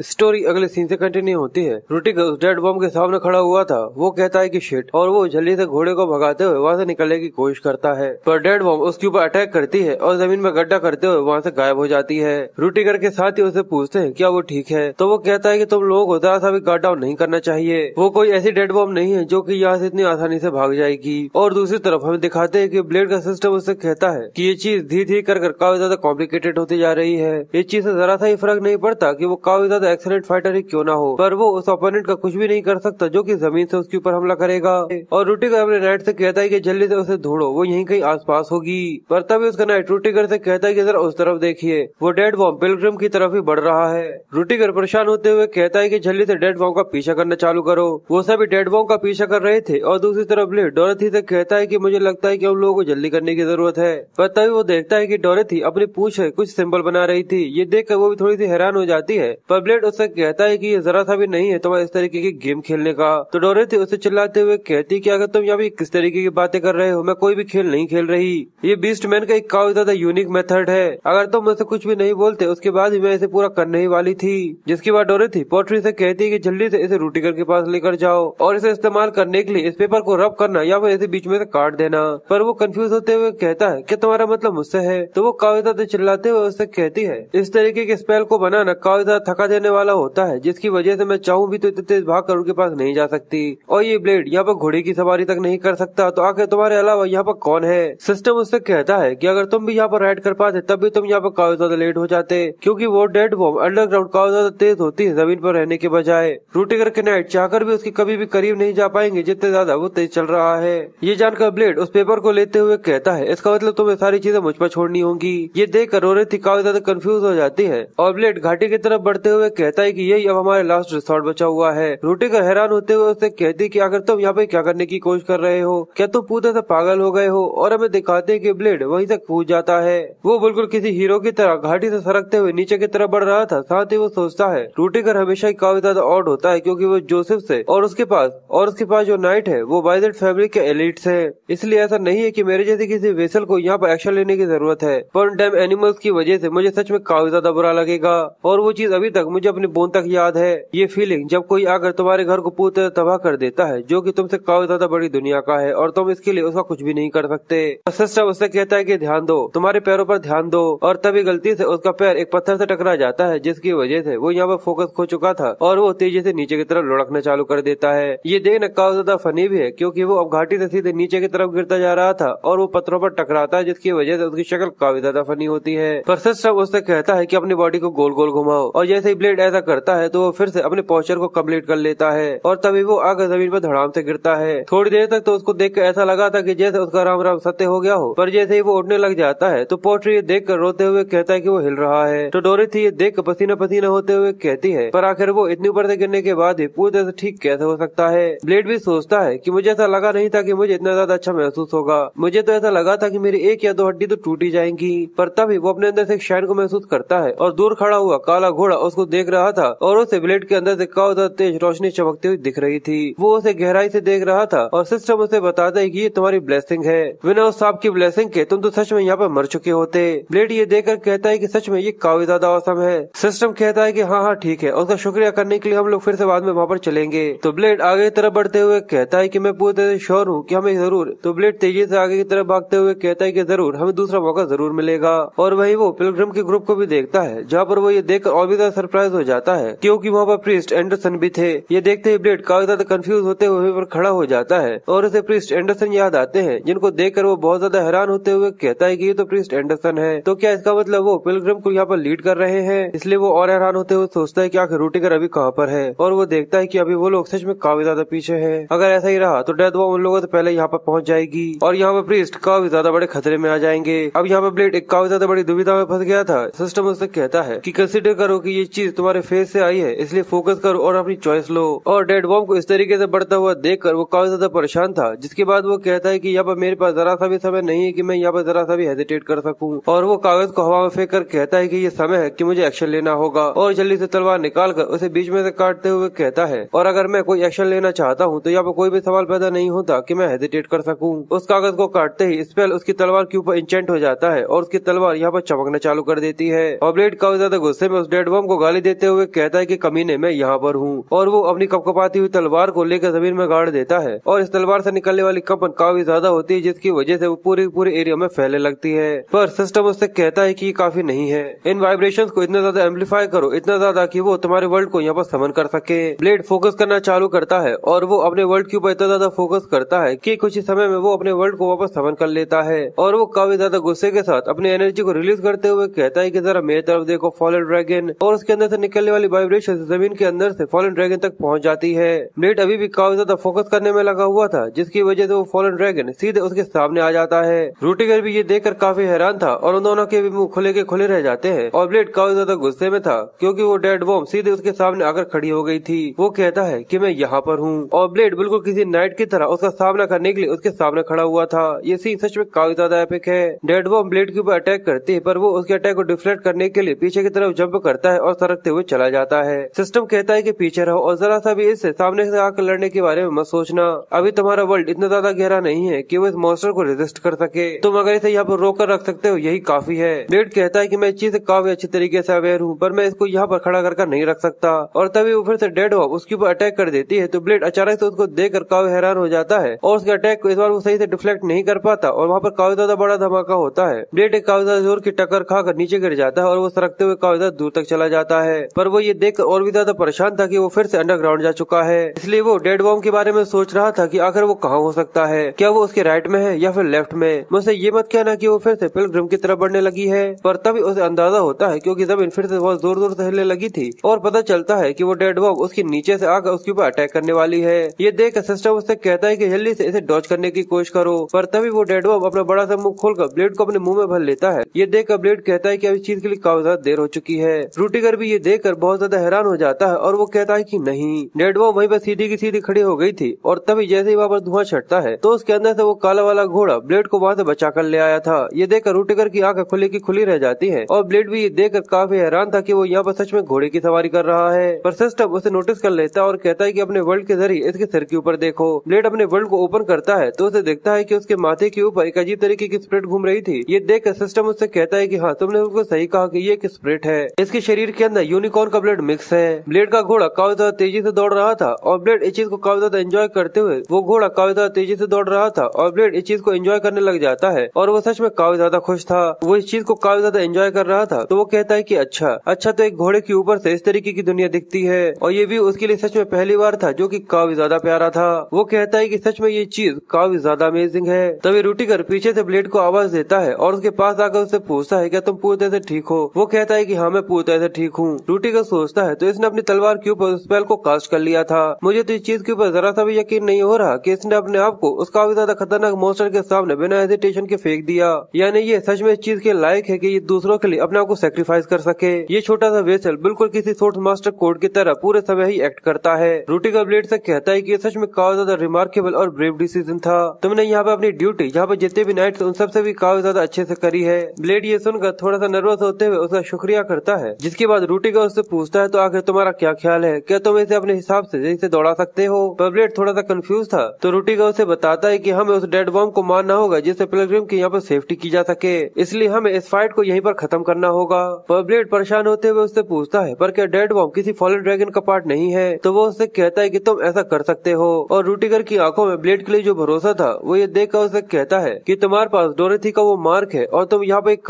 story अगले scene से continue होती है उस डेड बॉम्ब के सामने खड़ा हुआ था वो कहता है कि शिट और वो जल्दी से घोड़े को भगाते हुए वहाँ से निकलने की कोशिश करता है पर डेड बॉम्ब उसके ऊपर अटैक करती है और जमीन में गड्ढा करते हुए वहाँ से गायब हो जाती है रूटिकर के साथ ही उसे पूछते हैं क्या वो ठीक है तो वो कहता है की तुम लोग को जरा सा भी गड्ढा नहीं करना चाहिए वो कोई ऐसी डेड बॉम्ब नहीं है जो की यहाँ से इतनी आसानी ऐसी भाग जाएगी और दूसरी तरफ हमें दिखाते है की ब्लेड का सिस्टम उससे कहता है की ये चीज धीरे धीरे कर काफी ज्यादा कॉम्प्लिकेटेड होती जा रही है इस चीज ऐसी जरा सा ही फर्क नहीं पड़ता की वो काफी ज्यादा शायद एक्सलेंट फाइटर ही क्यों ना हो पर वो उस ओपोनेंट का कुछ भी नहीं कर सकता जो की जमीन से उसके ऊपर हमला करेगा और रूटीगर अपने नाइट से कहता है की जल्दी से उसे ढूंढो वो यही कहीं आसपास होगी पर तभी उसका नाइट रूटीगर से कहता है कि जरा उस तरफ देखिए वो डेड वॉम पिलग्रिम की तरफ ही बढ़ रहा है रूटीगर परेशान होते हुए कहता है की जल्दी से डेड वॉम का पीछा करना चालू करो वो सभी डेड वॉम का पीछा कर रहे थे और दूसरी तरफ ले डोरेथी से कहता है की मुझे लगता है की हम लोगों को जल्दी करने की जरूरत है पर तभी वो देखता है की डोरेथी अपनी पूछ कुछ सिंबल बना रही थी ये देख वो भी थोड़ी सी हैरान हो जाती है पर एलेट उससे कहता है कि ये जरा सा भी नहीं है तुम्हारे इस तरीके की गेम खेलने का तो डोरेथी उसे चिल्लाते हुए कहती कि अगर तुम यहाँ पे किस तरीके की बातें कर रहे हो मैं कोई भी खेल नहीं खेल रही ये बीस्ट मैन का एक काफी ज्यादा यूनिक मेथड है अगर तुम उसे कुछ भी नहीं बोलते उसके बाद ही मैं इसे पूरा करने ही वाली थी जिसके बाद डोरेथी पोट्री से कहती है की जल्दी से इसे रूटीगर के पास लेकर जाओ और इसे इस्तेमाल करने के लिए इस पेपर को रब करना या फिर इसे बीच में से काट देना पर वो कंफ्यूज होते हुए कहता है की तुम्हारा मतलब मुझसे है तो वो काफी ज्यादा चिल्लाते हुए उससे कहती है इस तरीके के स्पेल को बनाना काफी ज्यादा थका देना देने वाला होता है जिसकी वजह से मैं चाहूँ भी तो इतने तेज भाग कर उनके पास नहीं जा सकती और ये ब्लेड यहाँ पर घोड़े की सवारी तक नहीं कर सकता तो आखिर तुम्हारे अलावा यहाँ पर कौन है सिस्टम उससे कहता है की अगर तुम भी यहाँ पर राइड कर पाते तब भी तुम यहाँ पर काफी ज्यादा लेट हो जाते क्यूँकी वो डेड वो अंडरग्राउंड काफी ज्यादा तेज होती है जमीन पर रहने के बजाय रूटी के नाइट चाहकर भी उसके कभी भी करीब नहीं जा पाएंगे जितने ज्यादा वो तेज चल रहा है ये जानकर ब्लेड उस पेपर को लेते हुए कहता है इसका मतलब तुम्हें सारी चीजें मुझ पर छोड़नी होंगी ये देखकर कर रोरे थी काफी ज्यादा कंफ्यूज हो जाती है और ब्लेड घाटी की तरफ बढ़ते हुए कहता है कि यही अब हमारे लास्ट रिसोर्ट बचा हुआ है रूटिकर हैरान होते हुए उसे कहती कि अगर तुम यहाँ पे क्या करने की कोशिश कर रहे हो क्या तुम पूरे से पागल हो गए हो और हमें दिखाते कि ब्लेड वहीं तक कूद जाता है वो बिल्कुल किसी हीरो की तरह घाटी से सरकते हुए नीचे की तरफ बढ़ रहा था साथ ही वो सोचता है रूटिकर हमेशा ही काफी ज्यादा आउट होता है क्यूँकी वो जोसेफ ऐसी और उसके पास और उसके पास जो नाइट है वो बाइजेट फैमिली के एलिट है इसलिए ऐसा नहीं है की मेरे जैसे किसी वेसल को यहाँ पर एक्शन लेने की जरूरत है पर टाइम एनिमल्स की वजह से मुझे सच में काफी ज्यादा बुरा लगेगा और वो चीज अभी तक मुझे मुझे अपने बोन तक याद है ये फीलिंग जब कोई आकर तुम्हारे घर को पूरी तरह तबाह कर देता है जो कि तुमसे काफी ज्यादा बड़ी दुनिया का है और तुम इसके लिए उसका कुछ भी नहीं कर सकते सिस्टर उससे कहता है की ध्यान दो तुम्हारे पैरों पर ध्यान दो और तभी गलती से उसका पैर एक पत्थर से टकरा जाता है जिसकी वजह से वो यहाँ पर फोकस खो चुका था और वो तेजी से नीचे की तरफ लुढ़कना चालू कर देता है ये देखना काफी ज्यादा फनी भी है क्योंकि वो अब घाटी से सीधे नीचे की तरफ गिरता जा रहा था और वो पत्थरों पर टकराता है जिसकी वजह से उसकी शक्ल काफी ज्यादा फनी होती है उससे कहता है की अपनी बॉडी को गोल गोल घुमाओ और जैसे ब्लेड ब्लेड ऐसा करता है तो वो फिर से अपने पोस्टर को कम्प्लीट कर लेता है और तभी वो आगे जमीन पर धड़ाम से गिरता है थोड़ी देर तक तो उसको देख कर ऐसा लगा था की जैसे उसका राम राम सत्य हो गया हो पर जैसे ही वो उठने लग जाता है तो पोस्टर ये देख कर रोते हुए कहता है की वो हिल रहा है तो डोरेथी ये देख कर पसीना पसीना होते हुए कहती है पर आखिर वो इतनी ऊपर से गिरने के बाद ही पूरी तरह से ठीक कैसे हो सकता है ब्लेड भी सोचता है की मुझे ऐसा लगा नहीं था की मुझे इतना ज्यादा अच्छा महसूस होगा मुझे तो ऐसा लगा था की मेरी एक या दो हड्डी तो टूटी जाएंगी पर तभी वो अपने अंदर से एक शैन को महसूस करता है और दूर खड़ा हुआ काला घोड़ा उसको देख देख रहा था और उसे ब्लेड के अंदर से काउदा तेज रोशनी चमकती हुई दिख रही थी वो उसे गहराई से देख रहा था और सिस्टम उसे बताता है कि ये तुम्हारी ब्लेसिंग है बिना उस साहब की ब्लेसिंग के तुम तो सच में यहाँ पर मर चुके होते ब्लेड ये देखकर कहता है की सच में ये काफी ज्यादा औसम है सिस्टम कहता है की हाँ हाँ ठीक है उसका शुक्रिया करने के लिए हम लोग फिर से बाद में वहाँ पर चलेंगे तो ब्लेड आगे की तरफ बढ़ते हुए कहता है की मैं पूरी तरह श्योर हूँ की हमें जरूर तो ब्लेड तेजी से आगे की तरफ भागते हुए कहता है की जरूर हमें दूसरा मौका जरूर मिलेगा और वही वो पिलग्रम के ग्रुप को भी देखता है जहाँ पर वो ये देखकर और भी ज्यादा सरप्राइज सरप्राइज हो जाता है क्योंकि वहाँ पर प्रिस्ट एंडरसन भी थे ये देखते ही ब्लेड काफी ज्यादा कंफ्यूज होते हुए पर खड़ा हो जाता है और उसे प्रिस्ट एंडरसन याद आते हैं जिनको देख वो बहुत ज्यादा हैरान होते हुए कहता है की ये तो प्रिस्ट एंडरसन है तो क्या इसका मतलब वो पिलग्रम को यहाँ पर लीड कर रहे हैं इसलिए वो और हैरान होते हुए सोचता है की आखिर रूटीगर अभी कहाँ पर है और वो देखता है की अभी वो लोग सच में काफी ज्यादा पीछे है अगर ऐसा ही रहा तो डेथ उन लोगों से पहले यहाँ पर पहुँच जाएगी और यहाँ पर प्रिस्ट काफी ज्यादा बड़े खतरे में आ जाएंगे अब यहाँ पर ब्लेड एक काफी ज्यादा बड़ी दुविधा में फंस गया था सिस्टम उससे कहता है की कंसिडर करो की ये चीज चीज तुम्हारे फेस से आई है इसलिए फोकस करो और अपनी चॉइस लो और डेड बॉम को इस तरीके से बढ़ता हुआ देखकर वो काफी ज्यादा परेशान था जिसके बाद वो कहता है की यहाँ पर मेरे पास जरा सा भी समय नहीं है की मैं यहाँ पर जरा सा भी हेजिटेट कर सकूँ और वो कागज को हवा में फेंक कर कहता है की ये समय है की मुझे एक्शन लेना होगा और जल्दी से तलवार निकाल कर उसे बीच में से काटते हुए कहता है और अगर मैं कोई एक्शन लेना चाहता हूँ तो यहाँ पर कोई भी सवाल पैदा नहीं होता की मैं हेजिटेट कर सकूँ उस कागज को काटते ही स्पेल उसकी तलवार के ऊपर इंचेंट हो जाता है और उसकी तलवार यहाँ पर चमकना चालू कर देती है और ब्लेड काफी ज्यादा गुस्से में उस डेड बम को गाली देते हुए कहता है कि कमीने मैं यहाँ पर हूँ और वो अपनी कपकपाती हुई तलवार को लेकर जमीन में गाड़ देता है और इस तलवार से निकलने वाली कंपन काफी ज्यादा होती है जिसकी वजह से वो पूरे पूरे एरिया में फैलने लगती है पर सिस्टम उससे कहता है की काफी नहीं है इन वाइब्रेशन को इतना ज्यादा एम्पलीफाई करो इतना ज्यादा की वो तुम्हारे वर्ल्ड को यहाँ पर समन कर सके ब्लेड फोकस करना चालू करता है और वो अपने वर्ल्ड के ऊपर इतना ज्यादा फोकस करता है की कुछ ही समय में वो अपने वर्ल्ड को वापस समन कर लेता है और वो काफी ज्यादा गुस्से के साथ अपनी एनर्जी को रिलीज करते हुए कहता है की जरा मेरी तरफ देखो फॉल ड्रैगन और उसके अंदर से निकलने वाली वाइब्रेशन जमीन के अंदर से फॉलन ड्रैगन तक पहुंच जाती है ब्लेड अभी भी काफी ज्यादा फोकस करने में लगा हुआ था जिसकी वजह से वो फॉलन ड्रैगन सीधे उसके सामने आ जाता है रूटीगर भी ये देखकर काफी हैरान था और उन दोनों के भी मुंह खुले के खुले रह जाते हैं और ब्लेड काफी ज्यादा गुस्से में था क्यूँकी वो डेड वॉम सीधे उसके सामने आकर खड़ी हो गयी थी वो कहता है की मैं यहाँ पर हूँ और ब्लेड बिल्कुल किसी नाइट की तरह उसका सामना करने के लिए उसके सामने खड़ा हुआ था ये सीन सच में काफी ज्यादा एपिक है डेड वॉम ब्लेड के ऊपर अटैक करती है पर वो उसके अटैक को डिफ्लेक्ट करने के लिए पीछे की तरफ जंप करता है और सड़क करते हुए चला जाता है सिस्टम कहता है की पीछे रहो और जरा सा भी इससे सामने से आकर लड़ने के बारे में मत सोचना अभी तुम्हारा वर्ल्ड इतना ज्यादा गहरा नहीं है की वो इस मॉन्स्टर को रेजिस्ट कर सके तुम अगर इसे यहाँ पर रोक कर रख सकते हो यही काफी है ब्लेड कहता है की मैं चीज काफी अच्छी तरीके ऐसी अवेयर हूँ पर मैं इसको यहाँ पर खड़ा करके नहीं रख सकता और तभी वो फिर से डेड हो उसके ऊपर अटैक कर देती है तो ब्लेड अचानक से उसको देख कर काफी हैरान हो जाता है और उसके अटैक को इस बार वो सही से डिफ्लेक्ट नहीं कर पाता और वहाँ पर काफी ज्यादा बड़ा धमाका होता है ब्लेड एक ज्यादा जोर की टक्कर खाकर नीचे गिर जाता है और वो सरकते हुए ज्यादा दूर तक चला जाता है है पर वो ये देख और भी ज्यादा परेशान था कि वो फिर से अंडरग्राउंड जा चुका है इसलिए वो डेड वॉम के बारे में सोच रहा था कि आखिर वो कहाँ हो सकता है क्या वो उसके राइट में है या फिर लेफ्ट में मुझसे ये मत कहना कि वो फिर से पिलग्रिम की तरफ बढ़ने लगी है पर तभी उसे अंदाजा होता है क्योंकि जमीन फिर से बहुत जोर जोर से हिलने लगी थी और पता चलता है कि वो डेड बॉम उसके नीचे से आकर उसके ऊपर अटैक करने वाली है ये देख सिस्टम उससे कहता है कि जल्दी से इसे डॉच करने की कोशिश करो पर तभी वो डेड बॉम अपना बड़ा सा मुंह खोलकर ब्लेड को अपने मुंह में भर लेता है ये देख कर ब्लेड कहता है की अब इस चीज के लिए काफी देर हो चुकी है रूटीगर भी ये देखकर बहुत ज्यादा हैरान हो जाता है और वो कहता है की नहीं वो वही पर सीधी की सीधी खड़ी हो गई थी और तभी जैसे ही वहाँ पर धुआं छटता है तो उसके अंदर से वो काला वाला घोड़ा ब्लेड को वहाँ से बचा कर ले आया था ये देखकर रूटेकर की आंखें खुली की खुली रह जाती है और ब्लेड भी ये देखकर काफी हैरान था की वो यहाँ पर सच में घोड़े की सवारी कर रहा है पर सिस्टम उसे नोटिस कर लेता है और कहता है की अपने वर्ल्ड के जरिए इसके सिर के ऊपर देखो ब्लेड अपने वर्ल्ड को ओपन करता है तो उसे देखता है की उसके माथे के ऊपर एक अजीब तरीके की स्प्रेड घूम रही थी ये देखकर सिस्टम उससे कहता है की हाँ तुमने उनको सही कहा की ये एक स्प्रेड है इसके शरीर के अंदर यूनिकॉर्न का ब्लेड मिक्स है ब्लेड का घोड़ा काफी ज्यादा तेजी से दौड़ रहा था और ब्लेड इस चीज को काफी ज्यादा एंजॉय करते हुए वो घोड़ा काफी ज्यादा तेजी से दौड़ रहा था और ब्लेड इस चीज को एंजॉय करने लग जाता है और वो सच में काफी ज्यादा खुश था वो इस चीज को काफी ज्यादा एंजॉय कर रहा था तो वो कहता है की अच्छा अच्छा तो एक घोड़े के ऊपर से इस तरीके की दुनिया दिखती है और ये भी उसके लिए सच में पहली बार था जो की काफी ज्यादा प्यारा था वो कहता है की सच में ये चीज काफी ज्यादा अमेजिंग है तभी कर पीछे से ब्लेड को आवाज देता है और उसके पास आकर उससे पूछता है क्या तुम पूरी तरह से ठीक हो वो कहता है की हाँ मैं पूरी तरह से ठीक हूँ टूटी का सोचता है तो इसने अपनी तलवार के ऊपर स्पेल को कास्ट कर लिया था मुझे तो इस चीज के ऊपर जरा सा भी यकीन नहीं हो रहा की इसने अपने आप को उस काफी ज्यादा खतरनाक मोस्टर के सामने बिना हेजिटेशन के फेंक दिया यानी ये सच में इस चीज के लायक है की ये दूसरों के लिए अपने आप को सेक्रीफाइस कर सके ये छोटा सा वेसल बिल्कुल किसी सोर्स मास्टर कोड की तरह पूरे समय ही एक्ट करता है रूटी का ब्लेड ऐसी कहता है की सच में काफी ज्यादा रिमार्केबल और ब्रेव डिसीजन था तुमने यहाँ पे अपनी ड्यूटी यहाँ पे जितने भी नाइट उन सबसे भी काफी ज्यादा अच्छे ऐसी करी है ब्लेड ये सुनकर थोड़ा सा नर्वस होते हुए उसका शुक्रिया करता है जिसके बाद रूट बूटी का उससे पूछता है तो आखिर तुम्हारा क्या ख्याल है क्या तुम इसे अपने हिसाब से जैसे दौड़ा सकते हो पबलेट थोड़ा सा कंफ्यूज था तो रूटीगा उसे बताता है कि हमें उस डेड बॉम्ब को मारना होगा जिससे पिलग्रिम की यहाँ पर सेफ्टी की जा सके इसलिए हमें इस फाइट को यहीं पर खत्म करना होगा पबलेट परेशान होते हुए उससे पूछता है पर क्या डेड बॉम्ब किसी फॉलन ड्रैगन का पार्ट नहीं है तो वो उससे कहता है की तुम ऐसा कर सकते हो और रूटीगर की आंखों में ब्लेड के लिए जो भरोसा था वो ये देख कर उसे कहता है की तुम्हारे पास डोरेथी का वो मार्क है और तुम यहाँ पे एक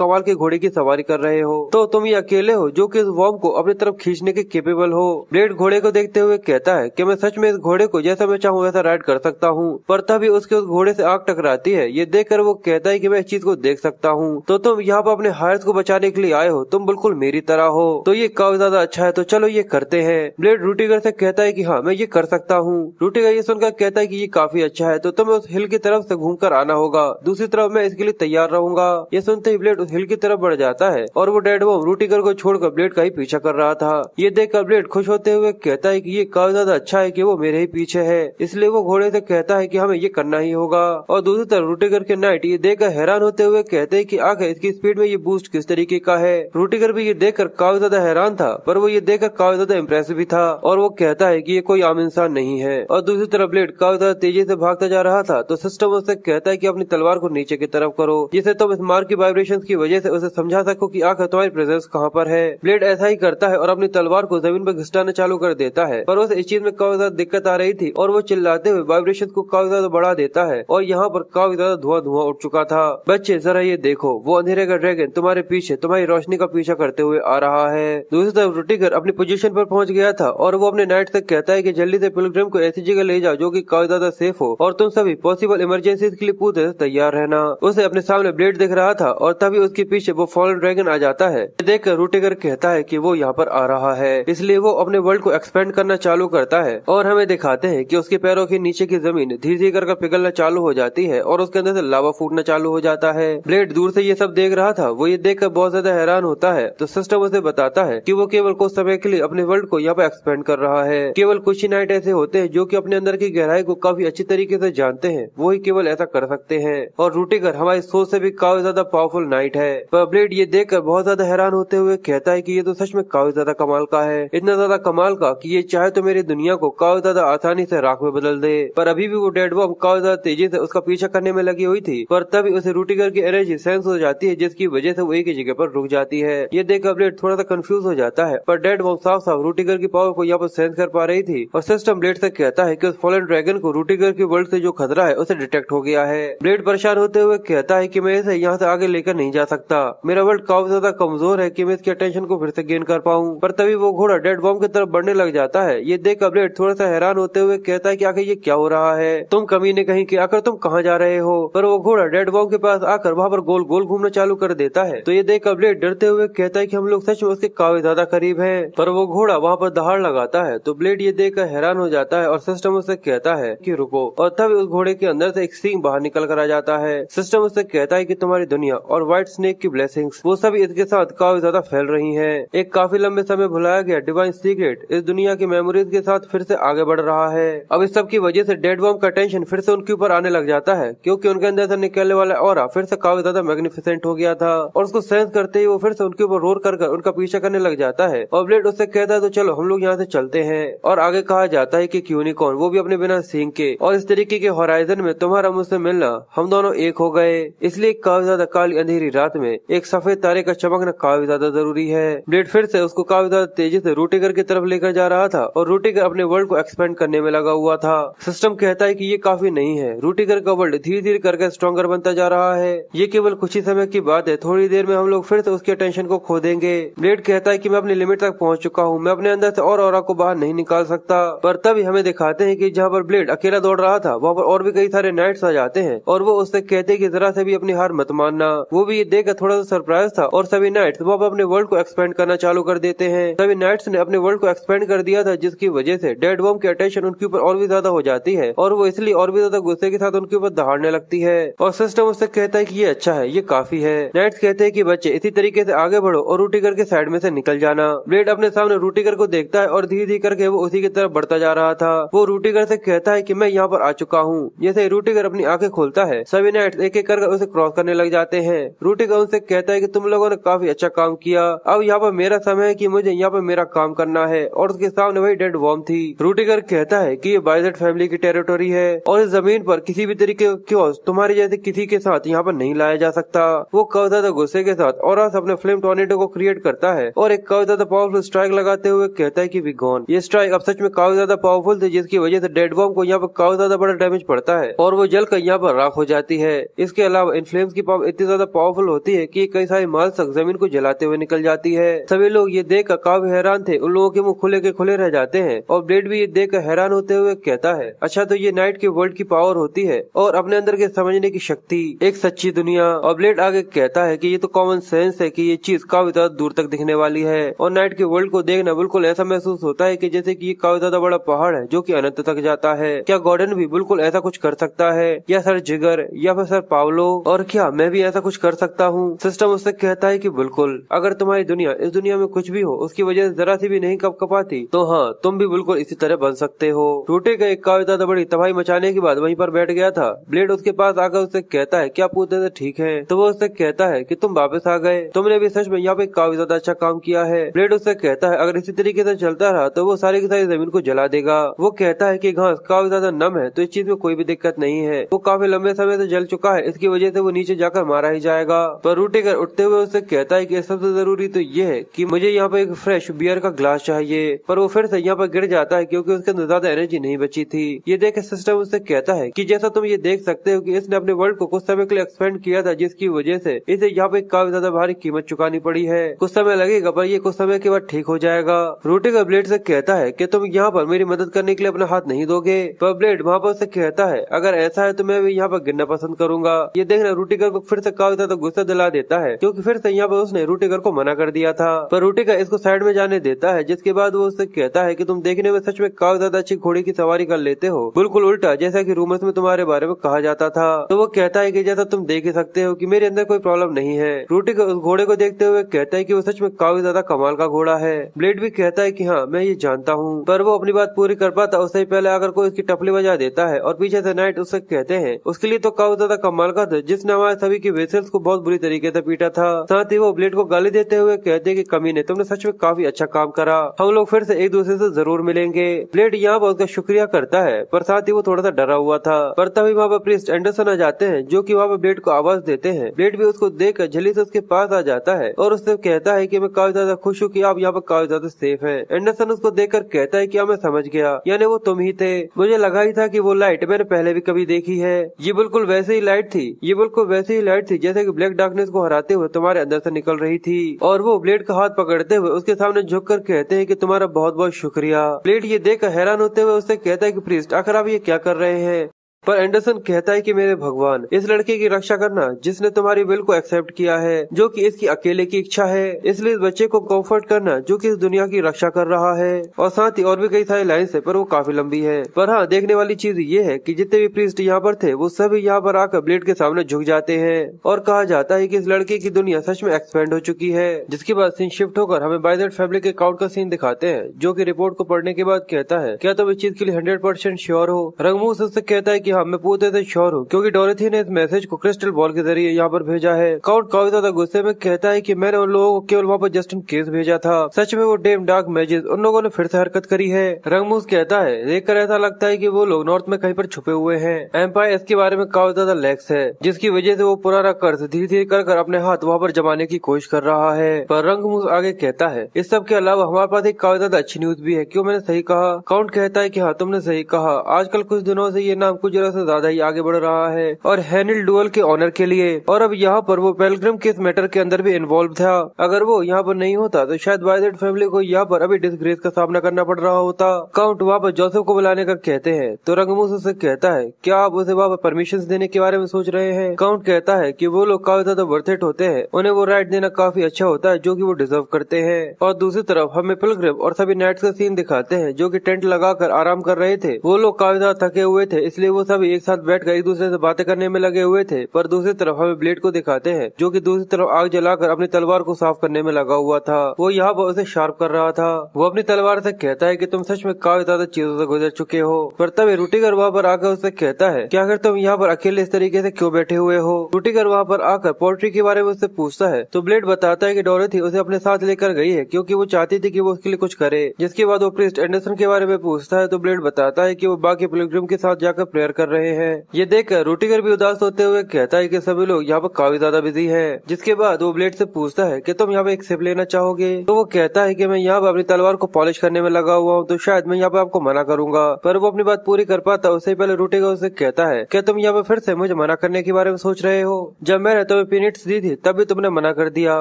कवाल के घोड़े की सवारी कर रहे हो तो तुम ये अकेले हो जो कि इस वॉम को अपनी तरफ खींचने के केपेबल हो ब्लेड घोड़े को देखते हुए कहता है की मैं सच में इस घोड़े को जैसा मैं चाहूँ वैसा राइड कर सकता हूँ पर तभी उसके उस घोड़े ऐसी आग टकराती है ये देख कर वो कहता है की मैं इस चीज को देख सकता हूँ तो तुम यहाँ पर अपने हायर्स को बचाने के लिए आए हो तुम बिल्कुल मेरी तरह हो तो ये काफी ज्यादा अच्छा है तो चलो ये करते हैं ब्लेड रूटीगर ऐसी कहता है की हाँ मैं ये कर सकता हूँ रूटीगर ये सुनकर कहता है की ये काफी अच्छा है तो तुम्हें उस हिल की तरफ ऐसी घूम आना होगा दूसरी तरफ मैं इसके लिए तैयार रहूंगा ये सुनते ही ब्लेड उस हिल की तरफ बढ़ जाता है और वो डेड वो रूटीगर को छोड़कर ब्लेड ब्लेड का ही पीछा कर रहा था ये देखकर ब्लेड खुश होते हुए कहता है की ये काफी ज्यादा अच्छा है की वो मेरे ही पीछे है इसलिए वो घोड़े से कहता है की हमें ये करना ही होगा और दूसरी तरफ रूटेगर के नाइट ये देखकर हैरान होते हुए कहते हैं की आखिर इसकी स्पीड में ये बूस्ट किस तरीके का है रूटेगर भी ये देखकर काफी ज्यादा हैरान था पर वो ये देखकर काफी ज्यादा इम्प्रेस भी था और वो कहता है की ये कोई आम इंसान नहीं है और दूसरी तरफ ब्लेड काफी ज्यादा तेजी ऐसी भागता जा रहा था तो सिस्टम उससे कहता है की अपनी तलवार को नीचे की तरफ करो जिसे तुम इस मार्ग की वाइब्रेशन की वजह ऐसी उसे समझा सको की आखिर तुम्हारी प्रेजेंस कहाँ पर है ब्लेड ब्लेड ऐसा ही करता है और अपनी तलवार को जमीन पर घिसटाना चालू कर देता है पर उसे इस चीज में काफी ज्यादा दिक्कत आ रही थी और वो चिल्लाते हुए वाइब्रेशन को काफी ज्यादा बढ़ा देता है और यहाँ पर काफी ज्यादा धुआं धुआं उठ चुका था बच्चे जरा ये देखो वो अंधेरे का ड्रैगन तुम्हारे पीछे तुम्हारी रोशनी का पीछा करते हुए आ रहा है दूसरी तरफ रुटिकर अपनी पोजिशन पर पहुंच गया था और वो अपने नाइट तक कहता है की जल्दी से पिलग्रिम को ऐसी जगह ले जाओ जो की काफी ज्यादा सेफ हो और तुम सभी पॉसिबल इमरजेंसी के लिए पूरे तैयार रहना उसे अपने सामने ब्लेड दिख रहा था और तभी उसके पीछे वो फॉरन ड्रैगन आ जाता है देखकर रूटीगर कहता देखता है कि वो यहाँ पर आ रहा है इसलिए वो अपने वर्ल्ड को एक्सपेंड करना चालू करता है और हमें दिखाते हैं कि उसके पैरों के नीचे की जमीन धीरे धीरे कर पिघलना चालू हो जाती है और उसके अंदर से लावा फूटना चालू हो जाता है ब्लेड दूर से ये सब देख रहा था वो ये कर बहुत ज्यादा हैरान होता है तो सिस्टम उसे बताता है की वो केवल कुछ समय के लिए अपने वर्ल्ड को यहाँ पर एक्सपेंड कर रहा है केवल कुछ ही नाइट ऐसे होते हैं जो की अपने अंदर की गहराई को काफी अच्छी तरीके से जानते हैं वो ही केवल ऐसा कर सकते हैं और रूटीगर हमारी सोच से भी काफी ज्यादा पावरफुल नाइट है पर ब्लेड ये देखकर बहुत ज्यादा हैरान होते हुए कहता है की ये तो सच में काफी ज्यादा कमाल का है इतना ज्यादा कमाल का कि ये चाहे तो मेरी दुनिया को काफी ज्यादा आसानी से राख में बदल दे पर अभी भी वो डेड बॉम काफी ज्यादा तेजी से उसका पीछा करने में लगी हुई थी पर तभी उसे रूटीगर की एनर्जी सेंस हो जाती है जिसकी वजह से वो एक ही जगह पर रुक जाती है ये देख अपडेट थोड़ा सा कंफ्यूज हो जाता है पर डेड बॉम साफ साफ रूटीगर की पावर को यहाँ पर सेंस कर पा रही थी और सिस्टम ब्लेड तक कहता है की उस फॉलन ड्रैगन को रूटीगर की वर्ल्ड से जो खतरा है उसे डिटेक्ट हो गया है ब्लेड परेशान होते हुए कहता है की मैं इसे यहाँ से आगे लेकर नहीं जा सकता मेरा वर्ल्ड काफी ज्यादा कमजोर है की मैं इसकी अटेंशन को फिर से गेन कर पाऊँ पर तभी वो घोड़ा डेड बॉम की तरफ बढ़ने लग जाता है ये देख अबलेट थोड़ा सा हैरान होते हुए कहता है की आखिर ये क्या हो रहा है तुम कमी ने कहीं की आकर तुम कहाँ जा रहे हो पर वो घोड़ा डेड बॉम के पास आकर वहाँ पर गोल गोल घूमना चालू कर देता है तो ये देख अबलेट डरते हुए कहता है की हम लोग सच में उसके काफी ज्यादा करीब है पर वो घोड़ा वहाँ पर दहाड़ लगाता है तो ब्लेड ये देख हैरान हो जाता है और सिस्टम उससे कहता है की रुको और तब उस घोड़े के अंदर से एक सींग बाहर निकल कर आ जाता है सिस्टम उससे कहता है की तुम्हारी दुनिया और व्हाइट स्नेक की ब्लेसिंग वो सभी इसके साथ काफी ज्यादा फैल रही है है एक काफी लंबे समय भुलाया गया डिवाइन सीक्रेट इस दुनिया की मेमोरीज के साथ फिर से आगे बढ़ रहा है अब इस सब की वजह से डेड वॉम का टेंशन फिर से उनके ऊपर आने लग जाता है क्योंकि उनके अंदर से निकलने वाला और फिर से काफी ज्यादा मैग्निफिसेंट हो गया था और उसको सेंस करते ही वो फिर से उनके ऊपर रोर कर, उनका पीछा करने लग जाता है और ब्लेड उससे कहता है तो चलो हम लोग यहाँ से चलते हैं और आगे कहा जाता है की क्यूनिकॉन वो भी अपने बिना सीन के और इस तरीके के होराइजन में तुम्हारा मुझसे मिलना हम दोनों एक हो गए इसलिए काफी ज्यादा काली अंधेरी रात में एक सफेद तारे का चमकना काफी ज्यादा जरूरी है है ब्लेड फिर से उसको काफी ज्यादा तेजी से रोटेकर की तरफ लेकर जा रहा था और रोटेकर अपने वर्ल्ड को एक्सपेंड करने में लगा हुआ था सिस्टम कहता है की ये काफी नहीं है रोटेकर का वर्ल्ड धीरे धीरे करके स्ट्रॉन्गर बनता जा रहा है ये केवल कुछ ही समय की बात है थोड़ी देर में हम लोग फिर से उसके अटेंशन को खो देंगे ब्लेड कहता है की मैं अपनी लिमिट तक पहुँच चुका हूँ मैं अपने अंदर ऐसी और और को बाहर नहीं निकाल सकता पर तभी हमें दिखाते हैं की जहाँ पर ब्लेड अकेला दौड़ रहा था वहाँ पर और भी कई सारे नाइट्स आ जाते हैं और वो उससे कहते की जरा से भी अपनी हार मत मानना वो भी ये देखकर थोड़ा सा सरप्राइज था और सभी नाइट्स वहाँ पर अपने वर्ल्ड को एक्सपेंड एक्सपेंड करना चालू कर देते हैं तभी नाइट्स ने अपने वर्ल्ड को एक्सपेंड कर दिया था जिसकी वजह से डेड वोम की अटेंशन उनके ऊपर और भी ज्यादा हो जाती है और वो इसलिए और भी ज्यादा गुस्से के साथ उनके ऊपर दहाड़ने लगती है और सिस्टम उससे कहता है की ये अच्छा है ये काफी है नाइट्स कहते हैं की बच्चे इसी तरीके ऐसी आगे बढ़ो और रूटीगर के साइड में ऐसी निकल जाना ब्लेड अपने सामने रूटीगर को देखता है और धीरे धीरे करके वो उसी की तरफ बढ़ता जा रहा था वो रूटीगर ऐसी कहता है की मैं यहाँ पर आ चुका हूँ जैसे रूटीगर अपनी आंखें खोलता है सभी नाइट्स एक एक कर उसे क्रॉस करने लग जाते हैं रूटीगर उनसे कहता है कि तुम लोगों ने काफी अच्छा काम किया अब यहाँ पर मेरा समय है कि मुझे यहाँ पर मेरा काम करना है और उसके सामने वही डेड वॉर्म थी रूटेगर कहता है कि ये बाइजेट फैमिली की टेरिटोरी है और इस जमीन पर किसी भी तरीके क्यों तुम्हारे जैसे किसी के साथ यहाँ पर नहीं लाया जा सकता वो काफी ज्यादा गुस्से के साथ और अपने फिल्म टोनेटो को क्रिएट करता है और एक काफी ज्यादा पावरफुल स्ट्राइक लगाते हुए कहता है की वी गॉन ये स्ट्राइक अब सच में काफी ज्यादा पावरफुल थी जिसकी वजह से डेड वॉर्म को यहाँ पर काफी ज्यादा बड़ा डैमेज पड़ता है और वो जल कर यहाँ पर राख हो जाती है इसके अलावा इन फ्लेम्स की पावर इतनी ज्यादा पावरफुल होती है की कई सारी माल तक जमीन को जलाते हुए निकल जाती है है सभी लोग ये देख कर काफी हैरान थे उन लोगों के मुँह खुले के खुले रह जाते हैं और ब्लेड भी ये देख कर हैरान होते हुए कहता है अच्छा तो ये नाइट के वर्ल्ड की पावर होती है और अपने अंदर के समझने की शक्ति एक सच्ची दुनिया और ब्लेड आगे कहता है की ये तो कॉमन सेंस है की ये चीज काफी ज्यादा दूर तक दिखने वाली है और नाइट के वर्ल्ड को देखना बिल्कुल ऐसा महसूस होता है की जैसे की ये काफी ज्यादा बड़ा पहाड़ है जो की अनंत तक जाता है क्या गॉर्डन भी बिल्कुल ऐसा कुछ कर सकता है या सर जिगर या फिर सर पावलो और क्या मैं भी ऐसा कुछ कर सकता हूँ सिस्टम उससे कहता है की बिल्कुल अगर तुम्हारी दुनिया इस दुनिया में कुछ भी हो उसकी वजह जरा सी भी नहीं कप कपाती तो हाँ तुम भी बिल्कुल इसी तरह बन सकते हो टूटे का एक काविता दबड़ी तबाही मचाने के बाद वहीं पर बैठ गया था ब्लेड उसके पास आकर उससे कहता है क्या पूछते थे ठीक है तो वो उससे कहता है की तुम वापस आ गए तुमने भी सच में यहाँ पे काफी ज्यादा अच्छा काम किया है ब्लेड उससे कहता है अगर इसी तरीके ऐसी चलता रहा तो वो सारी की सारी जमीन को जला देगा वो कहता है की घास हाँ, काफी ज्यादा नम है तो इस चीज में कोई भी दिक्कत नहीं है वो काफी लंबे समय से जल चुका है इसकी वजह से वो नीचे जाकर मारा ही जाएगा पर कर उठते हुए उससे कहता है की सबसे जरूरी तो ये ये है कि मुझे यहाँ पे एक फ्रेश बियर का ग्लास चाहिए पर वो फिर से यहाँ पर गिर जाता है क्योंकि उसके अंदर ज्यादा एनर्जी नहीं बची थी ये देख सिस्टम उससे कहता है कि जैसा तुम ये देख सकते हो कि इसने अपने वर्ल्ड को कुछ समय के लिए एक्सपेंड किया था जिसकी वजह से इसे यहाँ पे काफी ज्यादा भारी कीमत चुकानी पड़ी है कुछ समय लगेगा पर ये कुछ समय के बाद ठीक हो जाएगा रोटी का ब्लेड से कहता है की तुम यहाँ पर मेरी मदद करने के लिए अपना हाथ नहीं दोगे पर ब्लेड वहाँ पर उससे कहता है अगर ऐसा है तो मैं भी यहाँ पर गिरना पसंद करूंगा ये देखना रूटीगर को फिर से काफी ज्यादा गुस्सा दिला देता है क्योंकि फिर से यहाँ पर उसने रूटीगर को मना कर दिया था पर का इसको साइड में जाने देता है जिसके बाद वो उससे कहता है की तुम देखने में सच में कागजात अच्छी घोड़ी की सवारी कर लेते हो बिल्कुल उल्टा जैसा की रूमस में तुम्हारे बारे में कहा जाता था तो वो कहता है की जैसा तुम देख ही सकते हो की मेरे अंदर कोई प्रॉब्लम नहीं है रोटिका उस घोड़े को देखते हुए कहता है की वो सच में काफी ज्यादा कमाल का घोड़ा है ब्लेड भी कहता है की हाँ मैं ये जानता हूँ पर वो अपनी बात पूरी कर पाता उससे पहले आकर कोई उसकी टपली बजा देता है और पीछे से नाइट उससे कहते हैं उसके लिए तो काफी ज्यादा कमाल का था जिसने हमारे सभी के वेसल्स को बहुत बुरी तरीके से पीटा था साथ ही वो ब्लेड को गाली देते हुए कहते जद्दे की कमी ने तुमने सच में काफी अच्छा काम करा हम लोग फिर से एक दूसरे से जरूर मिलेंगे ब्लेड यहाँ पर उसका शुक्रिया करता है पर साथ ही वो थोड़ा सा डरा हुआ था पर तभी वहाँ पर प्रिस्ट एंडरसन आ जाते हैं जो की वहाँ पर ब्लेड को आवाज देते हैं ब्लेड भी उसको देख कर जल्दी से उसके पास आ जाता है और उससे कहता है की मैं काफी ज्यादा खुश हूँ की आप यहाँ पर काफी ज्यादा सेफ है एंडरसन उसको देख कर कहता है की हाँ, मैं समझ गया यानी वो तुम ही थे मुझे लगा ही था की वो लाइट मैंने पहले भी कभी देखी है ये बिल्कुल वैसे ही लाइट थी ये बिल्कुल वैसे ही लाइट थी जैसे की ब्लैक डार्कनेस को हराते हुए तुम्हारे अंदर से निकल रही थी और वो ब्लेड का हाथ पकड़ते हुए उसके सामने झुक कर कहते हैं कि तुम्हारा बहुत बहुत शुक्रिया ब्लेड ये देखकर हैरान होते हुए उससे कहता है कि प्रिस्ट आखिर आप ये क्या कर रहे हैं पर एंडरसन कहता है कि मेरे भगवान इस लड़के की रक्षा करना जिसने तुम्हारी बिल को एक्सेप्ट किया है जो कि इसकी अकेले की इच्छा है इसलिए इस बच्चे को कंफर्ट करना जो कि इस दुनिया की रक्षा कर रहा है और साथ ही और भी कई सारी लाइन है पर वो काफी लंबी है पर हाँ देखने वाली चीज ये है की जितने भी प्रिस्ट यहाँ पर थे वो सभी यहाँ पर आकर ब्लेड के सामने झुक जाते हैं और कहा जाता है की इस लड़के की दुनिया सच में एक्सपेंड हो चुकी है जिसके बाद सीन शिफ्ट होकर हमें बाइजेट फैमिली के काउंट का सीन दिखाते हैं जो की रिपोर्ट को पढ़ने के बाद कहता है क्या तुम इस चीज के लिए हंड्रेड परसेंट श्योर हो रंगमूस उससे कहता है की हाँ मैं पूरी तरह श्योर हूँ क्योंकि डोरेथी ने इस मैसेज को क्रिस्टल बॉल के जरिए यहाँ पर भेजा है काउंट काफी ज्यादा गुस्से में कहता है की मैंने उन लोगों को केवल वहाँ पर जस्ट इन केस भेजा था सच में वो डेम डार्क मैजिस उन लोगों ने फिर से हरकत करी है रंगमूस कहता है देखकर ऐसा लगता है की वो लोग नॉर्थ में कहीं पर छुपे हुए हैं एम्पायर इसके बारे में काफी ज्यादा लैक्स है जिसकी वजह ऐसी वो पुराना कर्ज धीरे धीरे कर कर अपने हाथ वहाँ पर जमाने की कोशिश कर रहा है पर रंगमूस आगे कहता है इस सब के अलावा हमारे पास एक काफी ज्यादा अच्छी न्यूज भी है क्यों मैंने सही कहा काउंट कहता है की हाँ तुमने सही कहा आजकल कुछ दिनों से ये नाम कुछ तेरह से तो ज्यादा ही आगे बढ़ रहा है और हैनिल डुअल के ऑनर के लिए और अब यहाँ पर वो पेलग्रम के इस मैटर के अंदर भी इन्वॉल्व था अगर वो यहाँ पर नहीं होता तो शायद वायजेट फैमिली को यहाँ पर अभी डिस्ग्रेस का सामना करना पड़ रहा होता काउंट वापस जोसेफ को बुलाने का कहते हैं तो रंगमूस उसे कहता है क्या आप उसे वापस परमिशन देने के बारे में सोच रहे हैं काउंट कहता है की वो लोग काफी ज्यादा वर्थेट होते हैं उन्हें वो राइट देना काफी अच्छा होता है जो की वो डिजर्व करते हैं और दूसरी तरफ हमें पिलग्रिम और सभी नाइट का सीन दिखाते हैं जो की टेंट लगाकर आराम कर रहे थे वो लोग काफी ज्यादा थके हुए थे इसलिए वो सब एक साथ बैठ एक दूसरे से बातें करने में लगे हुए थे पर दूसरी तरफ हमें ब्लेड को दिखाते हैं जो कि दूसरी तरफ आग जलाकर अपनी तलवार को साफ करने में लगा हुआ था वो यहाँ पर उसे शार्प कर रहा था वो अपनी तलवार से कहता है की तुम सच में काफी ज्यादा चीजों से गुजर चुके हो पर तभी रूटीगर वहाँ पर आकर उससे कहता है की आखिर तुम यहाँ पर अकेले इस तरीके से क्यों बैठे हुए हो रूटीगर वहाँ पर आकर पोल्ट्री के बारे में उससे पूछता है तो ब्लेड बताता है की डोरेथी उसे अपने साथ लेकर गई है क्यूँकी वो चाहती थी की वो उसके लिए कुछ करे जिसके बाद वो प्रिस्ट एंडरसन के बारे में पूछता है तो ब्लेड बताता है की वो बाकी प्लेग्रूम के साथ जाकर प्रेयर कर रहे हैं ये देखकर रोटीगर भी उदास होते हुए कहता है की सभी लोग यहाँ पर काफी ज्यादा बिजी है जिसके बाद वो ब्लेड से पूछता है की तुम यहाँ पे एक सिप लेना चाहोगे तो वो कहता है की मैं यहाँ पर अपनी तलवार को पॉलिश करने में लगा हुआ हूँ तो शायद मैं यहाँ पे आपको मना करूंगा पर वो अपनी बात पूरी कर पाता उससे पहले रूटीगर उसे कहता है क्या तुम यहाँ पे फिर से मुझे मना करने के बारे में सोच रहे हो जब मैंने तुम्हें पीनिट दी थी तब भी तुमने मना कर दिया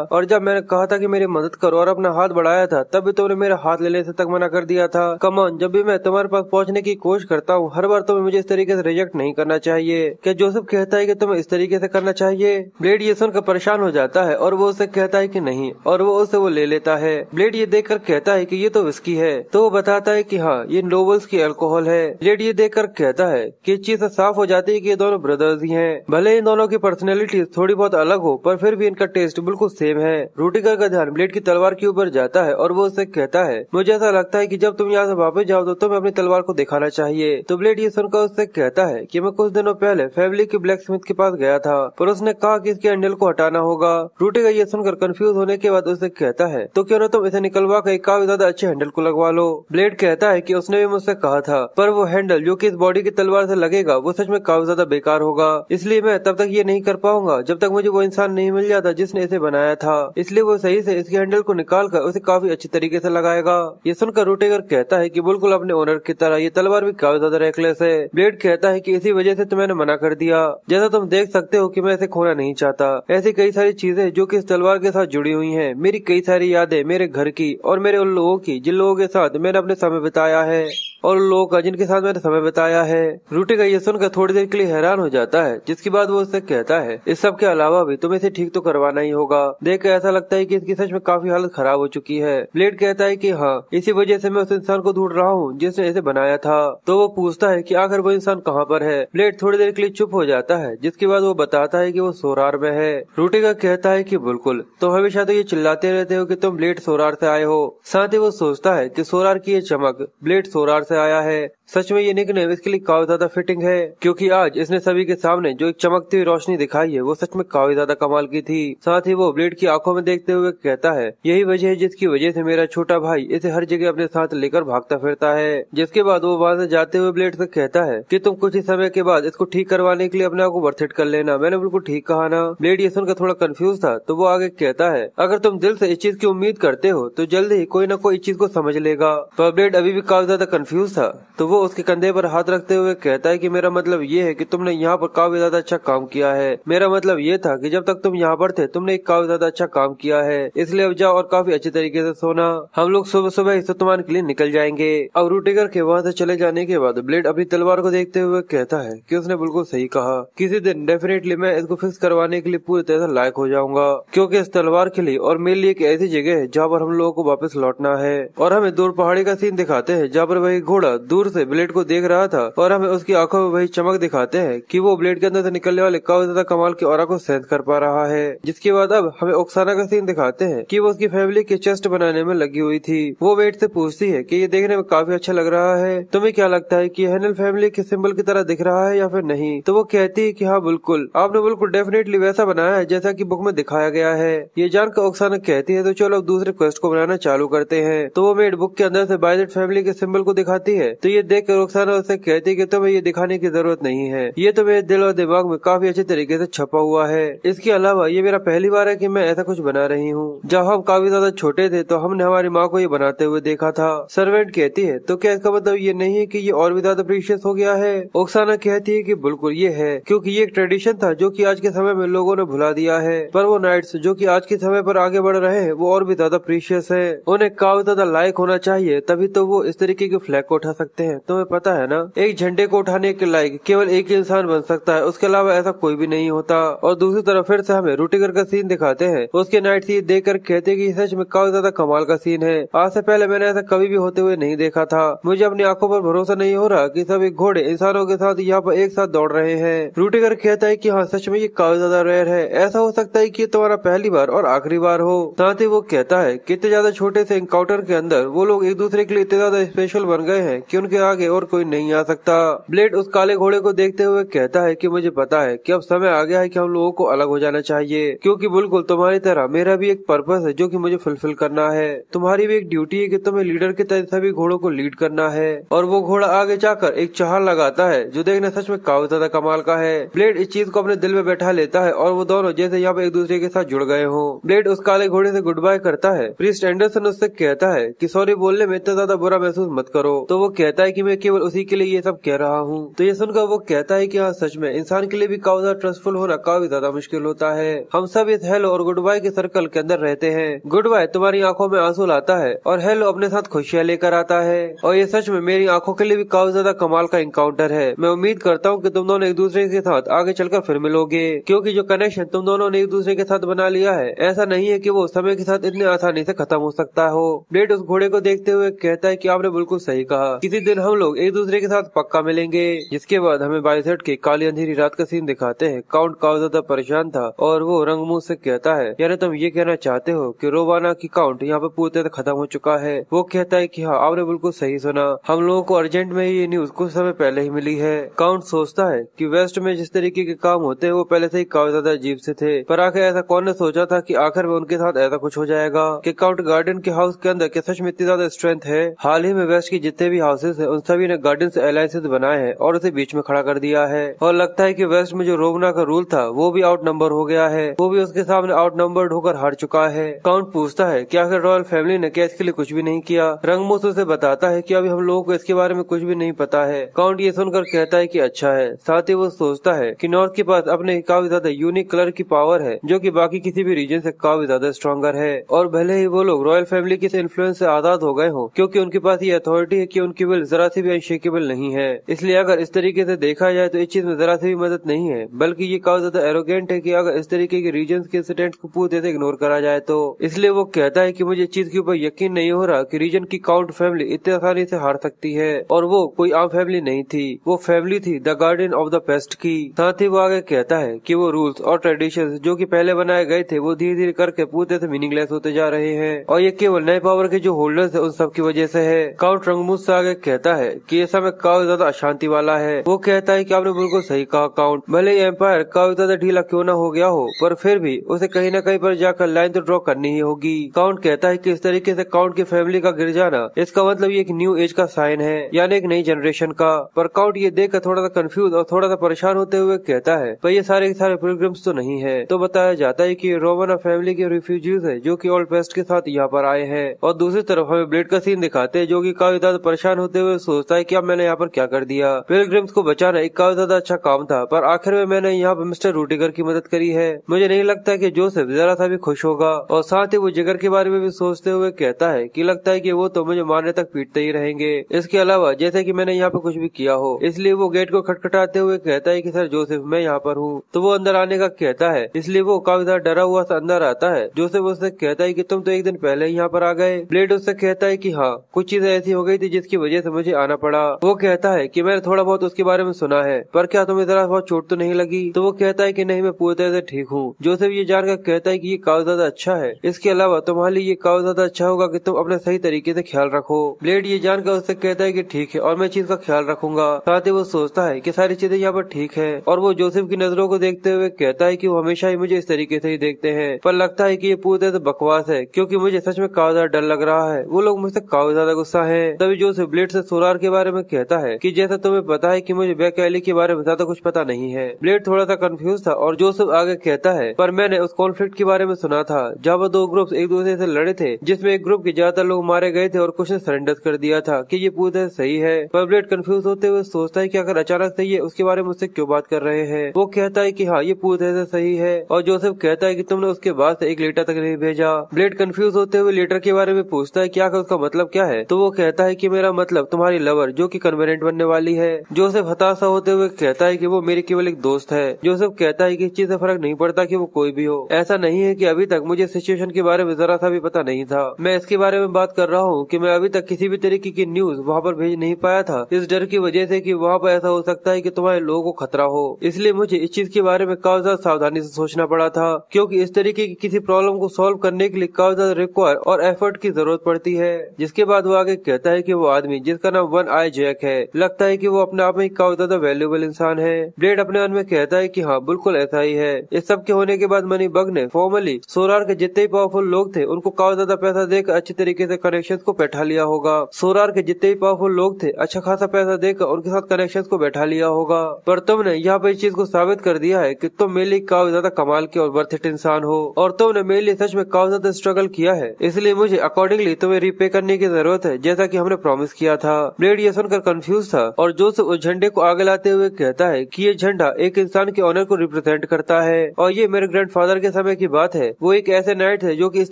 और जब मैंने कहा था की मेरी मदद करो और अपना हाथ बढ़ाया था तब भी तुमने मेरा हाथ लेने से तक मना कर दिया था कमान जब भी मैं तुम्हारे पास पहुँचने की कोशिश करता हूँ हर बार तुम्हें मुझे इस तरीके से रिजेक्ट नहीं करना चाहिए क्या जोसेफ कहता है कि तुम्हें इस तरीके से करना चाहिए ब्लेड ये सुनकर परेशान हो जाता है और वो उसे कहता है कि नहीं और वो उसे वो ले लेता है ब्लेड ये देखकर कहता है कि ये तो विस्की है तो वो बताता है कि हाँ ये नोबल्स की अल्कोहल है ब्लेड ये कर कहता है की चीज तो साफ हो जाती है की ये दोनों ब्रदर्स ही है भले इन दोनों की पर्सनैलिटी थोड़ी बहुत अलग हो पर फिर भी इनका टेस्ट बिल्कुल सेम है रूटिकर का ध्यान ब्लेड की तलवार के ऊपर जाता है और वो उसे कहता है मुझे ऐसा लगता है की जब तुम यहाँ से वापस जाओ तो तुम्हें अपनी तलवार को दिखाना चाहिए तो ब्लेड ये सुनकर उससे कहता कहता है कि मैं कुछ दिनों पहले फैमिली की ब्लैक स्मिथ के पास गया था पर उसने कहा कि इसके हैंडल को हटाना होगा रूटी का ये सुनकर कंफ्यूज होने के बाद उसे कहता है तो क्यों ना तुम इसे निकलवा कर एक काफी ज्यादा अच्छे हैंडल को लगवा लो ब्लेड कहता है की उसने भी मुझसे कहा था पर वो हैंडल जो की इस बॉडी की तलवार ऐसी लगेगा वो सच में काफी ज्यादा बेकार होगा इसलिए मैं तब तक ये नहीं कर पाऊंगा जब तक मुझे वो इंसान नहीं मिल जाता जिसने इसे बनाया था इसलिए वो सही ऐसी इसके हैंडल को निकाल कर उसे काफी अच्छे तरीके ऐसी लगाएगा ये सुनकर रूटेगर कहता है की बिल्कुल अपने ओनर की तरह ये तलवार भी काफी ज्यादा रेकलेस है ब्लेड कहता कहता है कि इसी वजह से तुम्हें तो मैंने मना कर दिया जैसा तुम देख सकते हो कि मैं इसे खोना नहीं चाहता ऐसी कई सारी चीजें जो कि इस तलवार के साथ जुड़ी हुई हैं मेरी कई सारी यादें मेरे घर की और मेरे उन लोगों की जिन लोगों के साथ मैंने अपने समय बिताया है और उन लोगों का जिनके साथ मैंने समय बिताया है रूटी का ये सुनकर थोड़ी देर के लिए हैरान हो जाता है जिसके बाद वो उससे कहता है इस सब के अलावा भी तुम्हें इसे ठीक तो करवाना ही होगा देख कर ऐसा लगता है कि इसकी सच में काफी हालत खराब हो चुकी है ब्लेड कहता है कि हाँ इसी वजह से मैं उस इंसान को ढूंढ रहा हूँ जिसने इसे बनाया था तो वो पूछता है कि आखिर वो इंसान कहा कहाँ पर है ब्लेड थोड़ी देर के लिए चुप हो जाता है जिसके बाद वो बताता है कि वो सोरार में है का कहता है कि बिल्कुल तो हमेशा तो ये चिल्लाते रहते हो कि तुम ब्लेड सोरार से आए हो साथ ही वो सोचता है कि सोरार की ये चमक ब्लेड सोरार से आया है सच में ये निक नेम इसके लिए काफी ज्यादा फिटिंग है क्योंकि आज इसने सभी के सामने जो एक चमकती हुई रोशनी दिखाई है वो सच में काफी ज्यादा कमाल की थी साथ ही वो ब्लेड की आंखों में देखते हुए कहता है यही वजह है जिसकी वजह से मेरा छोटा भाई इसे हर जगह अपने साथ लेकर भागता फिरता है जिसके बाद वो वहाँ से जाते हुए ब्लेड से कहता है कि तुम कुछ ही समय के बाद इसको ठीक करवाने के लिए अपने आप को कर लेना मैंने बिल्कुल ठीक कहा ना ब्लेड ये सुनकर थोड़ा कंफ्यूज था तो वो आगे कहता है अगर तुम दिल से इस चीज की उम्मीद करते हो तो जल्द ही कोई ना कोई इस चीज को समझ लेगा पर तो ब्लेड अभी भी काफी ज्यादा कंफ्यूज था तो वो उसके कंधे पर हाथ रखते हुए कहता है की मेरा मतलब ये है की तुमने यहाँ पर काफी ज्यादा अच्छा काम किया है मेरा मतलब ये था की जब तक तुम यहाँ पर थे तुमने काफी ज्यादा अच्छा काम किया है इसलिए अब जाओ और काफी अच्छे तरीके ऐसी सोना हम लोग सुबह सुबह इस के लिए निकल जाएंगे अब रूटेगर के वहाँ ऐसी चले जाने के बाद ब्लेड अपनी तलवार को देखते हुए हुए कहता है कि उसने बिल्कुल सही कहा किसी दिन डेफिनेटली मैं इसको फिक्स करवाने के लिए पूरी तरह से लायक हो जाऊंगा क्योंकि इस तलवार के लिए और मेरे लिए एक ऐसी जगह है जहाँ पर हम लोगों को वापस लौटना है और हमें दूर पहाड़ी का सीन दिखाते हैं जहाँ पर वही घोड़ा दूर से ब्लेड को देख रहा था और हमें उसकी आंखों में वही चमक दिखाते हैं कि वो ब्लेड के अंदर से निकलने वाले काफी ज्यादा कमाल की और को सेंस कर पा रहा है जिसके बाद अब हमें उकसाना का सीन दिखाते हैं कि वो उसकी फैमिली के चेस्ट बनाने में लगी हुई थी वो वेट से पूछती है कि ये देखने में काफी अच्छा लग रहा है तुम्हें क्या लगता है कि हैनल फैमिली के सिंबल के की तरह दिख रहा है या फिर नहीं तो वो कहती है की हाँ बिल्कुल आपने बिल्कुल डेफिनेटली वैसा बनाया है जैसा की बुक में दिखाया गया है ये जानकर ओक्साना कहती है तो चलो अब दूसरे क्वेस्ट को बनाना चालू करते हैं तो वो मेड बुक के अंदर से बाइजेट फैमिली के सिंबल को दिखाती है तो ये देख कर ओक्साना उसे कहती है की तुम्हें ये दिखाने की जरूरत नहीं है ये तो मेरे दिल और दिमाग में काफी अच्छे तरीके से छपा हुआ है इसके अलावा ये मेरा पहली बार है कि मैं ऐसा कुछ बना रही हूँ जब हम काफी ज्यादा छोटे थे तो हमने हमारी माँ को ये बनाते हुए देखा था सर्वेंट कहती है तो क्या इसका मतलब ये नहीं है कि ये और भी ज्यादा प्रीशियस हो गया है ओक्साना कहती है कि बिल्कुल ये है क्योंकि ये एक ट्रेडिशन था जो कि आज के समय में लोगों ने भुला दिया है पर वो नाइट्स जो कि आज के समय पर आगे बढ़ रहे हैं वो और भी ज्यादा प्रीशियस है उन्हें काफी ज्यादा लायक होना चाहिए तभी तो वो इस तरीके के फ्लैग को उठा सकते हैं तुम्हें पता है ना एक झंडे को उठाने के लायक केवल एक ही इंसान बन सकता है उसके अलावा ऐसा कोई भी नहीं होता और दूसरी तरफ फिर से हमें रूटीगर का सीन दिखाते हैं उसके नाइट ये देख कर कहते हैं की सच में काफी ज्यादा कमाल का सीन है आज से पहले मैंने ऐसा कभी भी होते हुए नहीं देखा था मुझे अपनी आंखों पर भरोसा नहीं हो रहा की सब एक घोड़े इंसान कारों के साथ यहाँ पर एक साथ दौड़ रहे हैं रूटीगर कहता है कि हाँ सच में ये काफी ज्यादा रेयर है ऐसा हो सकता है की तुम्हारा पहली बार और आखिरी बार हो साथ ही वो कहता है कितने ज्यादा छोटे से इनकाउंटर के अंदर वो लोग एक दूसरे के लिए इतने ज्यादा स्पेशल बन गए हैं की उनके आगे और कोई नहीं आ सकता ब्लेड उस काले घोड़े को देखते हुए कहता है की मुझे पता है की अब समय आ गया है की हम लोगो को अलग हो जाना चाहिए क्यूँकी बिल्कुल तुम्हारी तरह मेरा भी एक पर्पस है जो की मुझे फुलफिल करना है तुम्हारी भी एक ड्यूटी है की तुम्हें लीडर के तहत सभी घोड़ो को लीड करना है और वो घोड़ा आगे जाकर एक चाह लगाता जाता है जो देखने सच में काफी ज्यादा कमाल का है ब्लेड इस चीज को अपने दिल में बैठा लेता है और वो दोनों जैसे यहाँ पे एक दूसरे के साथ जुड़ गए हो ब्लेड उस काले घोड़े से गुड बाय करता है प्रिस्ट एंडरसन उससे कहता है की सॉरी बोलने में इतना ज्यादा बुरा महसूस मत करो तो वो कहता है की मैं केवल उसी के लिए ये सब कह रहा हूँ तो ये सुनकर वो कहता है की हाँ सच में इंसान के लिए भी काफी ज्यादा ट्रस्टफुल होना काफी ज्यादा मुश्किल होता है हम सब इस हेलो और गुड बाय के सर्कल के अंदर रहते हैं गुड बाय तुम्हारी आंखों में आंसू लाता है और हेलो अपने साथ खुशियाँ लेकर आता है और ये सच में मेरी आंखों के लिए भी काफी ज्यादा कमाल का है है मैं उम्मीद करता हूँ की तुम दोनों एक दूसरे के साथ आगे चलकर फिर मिलोगे क्यूँकी जो कनेक्शन तुम दोनों ने एक दूसरे के साथ बना लिया है ऐसा नहीं है की वो समय के साथ इतने आसानी से खत्म हो सकता हो डेट उस घोड़े को देखते हुए कहता है की आपने बिल्कुल सही कहा किसी दिन हम लोग एक दूसरे के साथ पक्का मिलेंगे जिसके बाद हमें बायसेट के काली अंधेरी रात का सीन दिखाते हैं काउंट काफी ज्यादा परेशान था और वो रंगमूह ऐसी कहता है यानी तुम ये कहना चाहते हो की रोबाना की काउंट यहाँ पे पूरी तरह खत्म हो चुका है वो कहता है की हाँ आपने बिल्कुल सही सुना हम लोगो को अर्जेंट में ये न्यूज कुछ समय पहले ही मिली है काउंट सोचता है कि वेस्ट में जिस तरीके के काम होते हैं वो पहले से ही काफी ज्यादा अजीब से थे पर आखिर ऐसा कौन ने सोचा था कि आखिर में उनके साथ ऐसा कुछ हो जाएगा कि काउंट गार्डन के हाउस के अंदर सच में इतनी ज्यादा स्ट्रेंथ है हाल ही में वेस्ट के जितने भी हाउसेज है उन सभी ने गार्डन एलायसेज बनाए हैं और उसे बीच में खड़ा कर दिया है और लगता है की वेस्ट में जो रोबना का रूल था वो भी आउट नंबर हो गया है वो भी उसके सामने आउट नंबर होकर हार चुका है काउंट पूछता है की आखिर रॉयल फैमिली ने क्या इसके लिए कुछ भी नहीं किया रंगमोस उसे बताता है की अभी हम लोगों को इसके बारे में कुछ भी नहीं पता है काउंट ये सुन सुनकर कहता है कि अच्छा है साथ ही वो सोचता है कि नॉर्थ के पास अपने काफी ज्यादा यूनिक कलर की पावर है जो कि बाकी किसी भी रीजन से काफी ज्यादा स्ट्रॉन्गर है और भले ही वो लोग रॉयल फैमिली के इन्फ्लुएंस से आजाद हो गए हो क्योंकि उनके पास ये अथॉरिटी है कि उनकी विल जरा से भी अनशेकेबल नहीं है इसलिए अगर इस तरीके से देखा जाए तो इस चीज में जरा से भी मदद नहीं है बल्कि ये काफी ज्यादा एरोगेंट है की अगर इस तरीके के रीजन के इंसिडेंट को पूरी तरह इग्नोर करा जाए तो इसलिए वो कहता है की मुझे चीज के ऊपर यकीन नहीं हो रहा की रीजन की काउंट फैमिली इतनी आसानी से हार सकती है और वो कोई आम फैमिली नहीं थी वो फैमिली थी the garden of the pest की साथ ही वो आगे कहता है कि वो रूल्स और ट्रेडिशन जो कि पहले बनाए गए थे वो धीरे धीरे करके पूरे से मीनिंगलेस होते जा रहे हैं और ये केवल नए पावर के जो होल्डर्स है उन सब की वजह से है काउंट रंगमूस से आगे कहता है की ये समय काफी ज्यादा अशांति वाला है वो कहता है की आपने बिल्कुल सही कहा काउंट भले एम्पायर काफी ज्यादा ढीला क्यों न हो गया हो पर फिर भी उसे कहीं न कहीं पर जाकर लाइन तो ड्रॉ करनी ही होगी काउंट कहता है की इस तरीके ऐसी काउंट की फैमिली का गिर जाना इसका मतलब ये एक न्यू एज का साइन है यानी एक नई जनरेशन का पर काउंट स्काउट ये देखकर थोड़ा सा कंफ्यूज और थोड़ा सा परेशान होते हुए कहता है पर ये सारे के सारे प्रोग्राम्स तो नहीं है तो बताया जाता है की रोमन फैमिली के रिफ्यूजीज है जो की ओल्ड पेस्ट के साथ यहाँ पर आए हैं और दूसरी तरफ हमें ब्लेड का सीन दिखाते हैं जो की काफी परेशान होते हुए सोचता है की अब मैंने यहाँ पर क्या कर दिया प्रोग्राम्स को बचाना एक काफी ज्यादा अच्छा काम था पर आखिर में मैंने यहाँ पर मिस्टर रूटिगर की मदद करी है मुझे नहीं लगता जो जोसेफ जरा सा भी खुश होगा और साथ ही वो जिगर के बारे में भी सोचते हुए कहता है की लगता है की वो तो मुझे मारने तक पीटते ही रहेंगे इसके अलावा जैसे कि मैंने यहाँ पर कुछ भी किया हो इसलिए वो गेट को खटखटाते हुए कहता है कि सर जोसेफ मैं यहाँ पर हूँ तो वो अंदर आने का कहता है इसलिए वो काफी ज्यादा डरा हुआ अंदर आता है जोसेफ उससे कहता है की तुम तो एक दिन पहले ही यहाँ पर आ गए ब्लेड उससे कहता है की हाँ कुछ चीजें ऐसी हो गई थी जिसकी वजह से मुझे आना पड़ा वो कहता है की मैंने थोड़ा बहुत उसके बारे में सुना है पर क्या तुम्हें जरा बहुत चोट तो नहीं लगी तो वो कहता है की नहीं मैं पूरी तरह से ठीक हूँ जोसेफ ये जानकर कहता है की ये काफी ज्यादा अच्छा है इसके अलावा तुम्हारे लिए ये काफी ज्यादा अच्छा होगा की तुम अपने सही तरीके से ख्याल रखो ब्लेड ये जानकर उससे कहता है की ठीक है और मैं चीज का ख्याल रखूंगा साथ ही वो सोचता है कि सारी चीजें यहाँ पर ठीक है और वो जोसेफ की नजरों को देखते हुए कहता है कि वो हमेशा ही मुझे इस तरीके से ही देखते हैं पर लगता है कि ये पूरी तरह तो बकवास है क्योंकि मुझे सच में काफी ज्यादा डर लग रहा है वो लोग मुझसे काफी ज्यादा गुस्सा है तभी जोसेफ ब्लेड से सोलार के बारे में कहता है की जैसा तुम्हें पता है की मुझे बैक के बारे में ज्यादा कुछ पता नहीं है ब्लेड थोड़ा सा कन्फ्यूज था और जोसेफ आगे कहता है पर मैंने उस कॉन्फ्लिक्ट के बारे में सुना था जहाँ दो ग्रुप एक दूसरे से लड़े थे जिसमे एक ग्रुप के ज्यादातर लोग मारे गए थे और कुछ ने सरेंडर कर दिया था की ये पूरी तरह सही है पर ब्लेड कंफ्यूज होते हुए सोचता है कि अगर अचानक से ये उसके बारे में उससे क्यों बात कर रहे हैं वो कहता है कि हाँ ये पूरी तरह से सही है और जोसेफ कहता है कि तुमने उसके बाद से एक लेटर तक नहीं भेजा ब्लेड कंफ्यूज होते हुए लेटर के बारे में पूछता है क्या उसका मतलब क्या है तो वो कहता है की मेरा मतलब तुम्हारी लवर जो की कन्वेनेंट बनने वाली है जोसेफ हताशा होते हुए कहता है की वो मेरी केवल एक दोस्त है जोसेफ कहता है की इस चीज से फर्क नहीं पड़ता की वो कोई भी हो ऐसा नहीं है की अभी तक मुझे सिचुएशन के बारे में जरा सा भी पता नहीं था मैं इसके बारे में बात कर रहा हूँ की मैं अभी तक किसी भी तरीके की न्यूज वहाँ पर भेज नहीं पाया था इस डर की वजह से कि वहाँ पर ऐसा हो सकता है कि तुम्हारे लोगों को खतरा हो इसलिए मुझे इस चीज के बारे में काफी ज्यादा सावधानी से सोचना पड़ा था क्योंकि इस तरीके की किसी प्रॉब्लम को सॉल्व करने के लिए काफी ज्यादा रिक्वायर और एफर्ट की जरूरत पड़ती है जिसके बाद वो आगे कहता है की वो आदमी जिसका नाम वन आई जैक है लगता है की वो अपने आप में काफी ज्यादा वैल्यूबल इंसान है ब्लेड अपने मन में कहता है की हाँ बिल्कुल ऐसा ही है इस सब के होने के बाद मनी बग ने फॉर्मली सोरार के जितने पावरफुल लोग थे उनको काफी ज्यादा पैसा देकर अच्छे तरीके से कनेक्शन को बैठा लिया होगा सोरार के जितने भी पावरफुल लोग थे अच्छा खासा पैसा देकर उनके साथ कनेक्शन को बैठा लिया होगा पर तुमने यहाँ पे इस चीज को साबित कर दिया है कि तुम मेरे लिए काफी ज्यादा कमाल के और इट इंसान हो और तुमने मेरे लिए सच में काफी ज्यादा स्ट्रगल किया है इसलिए मुझे अकॉर्डिंगली तुम्हें रिपे करने की जरूरत है जैसा की हमने प्रॉमिस किया था ब्लेड ये सुनकर कंफ्यूज था और जोसेफ उस झंडे को आगे लाते हुए कहता है की ये झंडा एक इंसान के ऑनर को रिप्रेजेंट करता है और ये मेरे ग्रैंडफादर के समय की बात है वो एक ऐसे नाइट है जो की इस